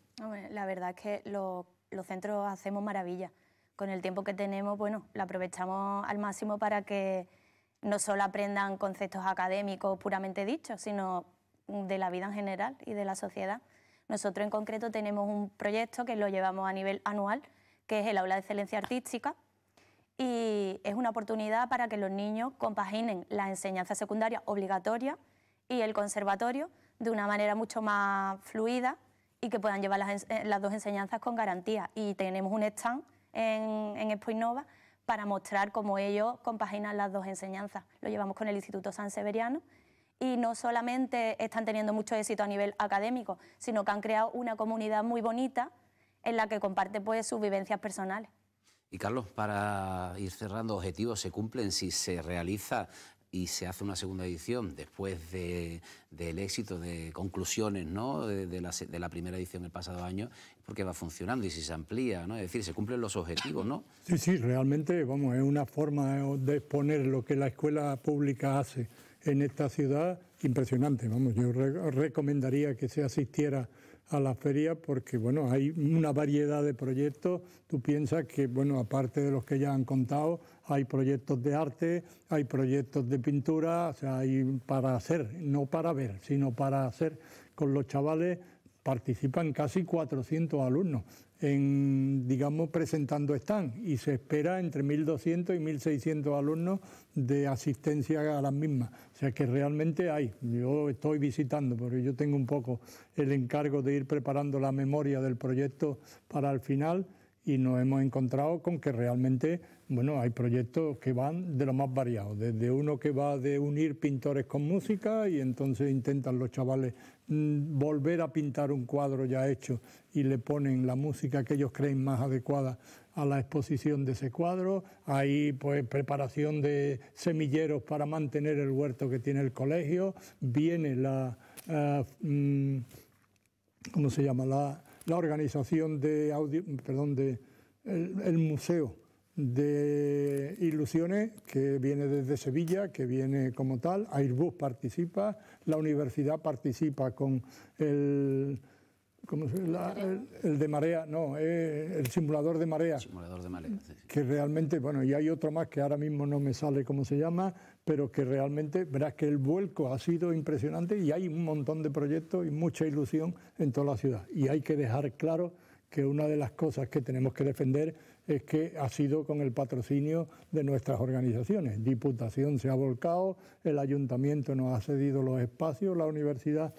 la verdad es que los centros hacemos maravilla Con el tiempo que tenemos, bueno, lo aprovechamos al máximo para que no solo aprendan conceptos académicos puramente dichos, sino de la vida en general y de la sociedad. Nosotros en concreto tenemos un proyecto que lo llevamos a nivel anual, que es el Aula de Excelencia Artística, y es una oportunidad para que los niños compaginen la enseñanza secundaria obligatoria y el conservatorio de una manera mucho más fluida y que puedan llevar las, dos enseñanzas con garantía. Y tenemos un stand en, Expo Innova para mostrar cómo ellos compaginan las dos enseñanzas. Lo llevamos con el Instituto San Severiano y no solamente están teniendo mucho éxito a nivel académico, sino que han creado una comunidad muy bonita en la que comparten pues, sus vivencias personales. Y Carlos, para ir cerrando, objetivos se cumplen si se realiza y se hace una segunda edición después del éxito de conclusiones ¿no? de, la, primera edición del pasado año, porque va funcionando y si se amplía, ¿no? es decir, se cumplen los objetivos, ¿no? Sí, sí, realmente, vamos, es una forma de exponer lo que la escuela pública hace en esta ciudad impresionante, vamos, yo recomendaría que se asistiera a la feria porque bueno, hay una variedad de proyectos. Tú piensas que, bueno, aparte de los que ya han contado, hay proyectos de arte, hay proyectos de pintura, o sea, hay para hacer, no para ver, sino para hacer con los chavales participan casi 400 alumnos en, digamos, presentando están y se espera entre 1.200 y 1.600 alumnos de asistencia a las mismas. O sea que realmente hay. Yo estoy visitando, porque yo tengo un poco el encargo de ir preparando la memoria del proyecto para el final y nos hemos encontrado con que realmente bueno, hay proyectos que van de lo más variado, desde uno que va de unir pintores con música y entonces intentan los chavales mm, volver a pintar un cuadro ya hecho y le ponen la música que ellos creen más adecuada a la exposición de ese cuadro. Hay pues preparación de semilleros para mantener el huerto que tiene el colegio. Viene la ah, mm, ¿cómo se llama? La, organización de audio, perdón, de el museo de Ilusiones, que viene desde Sevilla, que viene como tal, Airbus participa, la universidad participa con el, se el, de marea, no, eh, el simulador de marea. Simulador de marea, Que realmente, bueno, y hay otro más que ahora mismo no me sale cómo se llama, pero que realmente, verás que el vuelco ha sido impresionante y hay un montón de proyectos y mucha ilusión en toda la ciudad. Y hay que dejar claro que una de las cosas que tenemos que defender es que ha sido con el patrocinio de nuestras organizaciones. Diputación se ha volcado, el ayuntamiento nos ha cedido los espacios, la universidad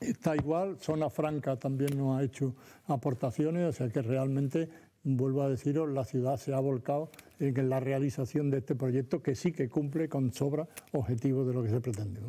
está igual, Zona Franca también nos ha hecho aportaciones, o sea que realmente, vuelvo a deciros, la ciudad se ha volcado en la realización de este proyecto que sí que cumple con sobra objetivos de lo que se pretende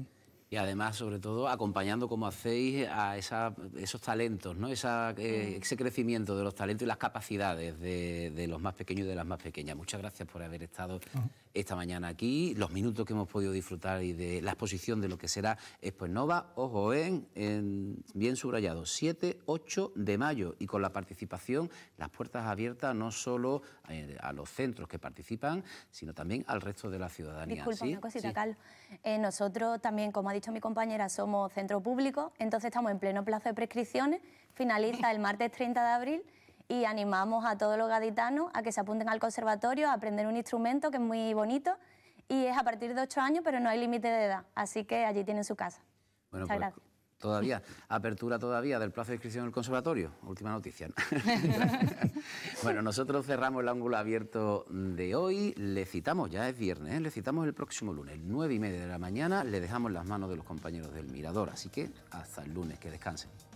y además, sobre todo, acompañando como hacéis a esa, esos talentos, ¿no? Eh, mm. ese crecimiento de los talentos y las capacidades de, de, los más pequeños y de las más pequeñas. Muchas gracias por haber estado mm esta mañana aquí, los minutos que hemos podido disfrutar y de la exposición de lo que será Expo Nova, ojo ¿eh? en, bien subrayado, 7, 8 de mayo y con la participación, las puertas abiertas no solo eh, a, los centros que participan, sino también al resto de la ciudadanía. Disculpa, una cosita, Carlos. Eh, nosotros también, como ha dicho mi compañera, somos centro público, entonces estamos en pleno plazo de prescripciones, finaliza el martes 30 de abril y animamos a todos los gaditanos a que se apunten al conservatorio a aprender un instrumento que es muy bonito y es a partir de ocho años, pero no hay límite de edad, así que allí tienen su casa. Bueno, pues, Todavía, apertura todavía del plazo de inscripción del conservatorio. Última noticia. bueno, nosotros cerramos el ángulo abierto de hoy. Le citamos, ya es viernes, ¿eh? le citamos el próximo lunes, nueve y media de la mañana. Le dejamos las manos de los compañeros del Mirador. Así que hasta el lunes, que descansen.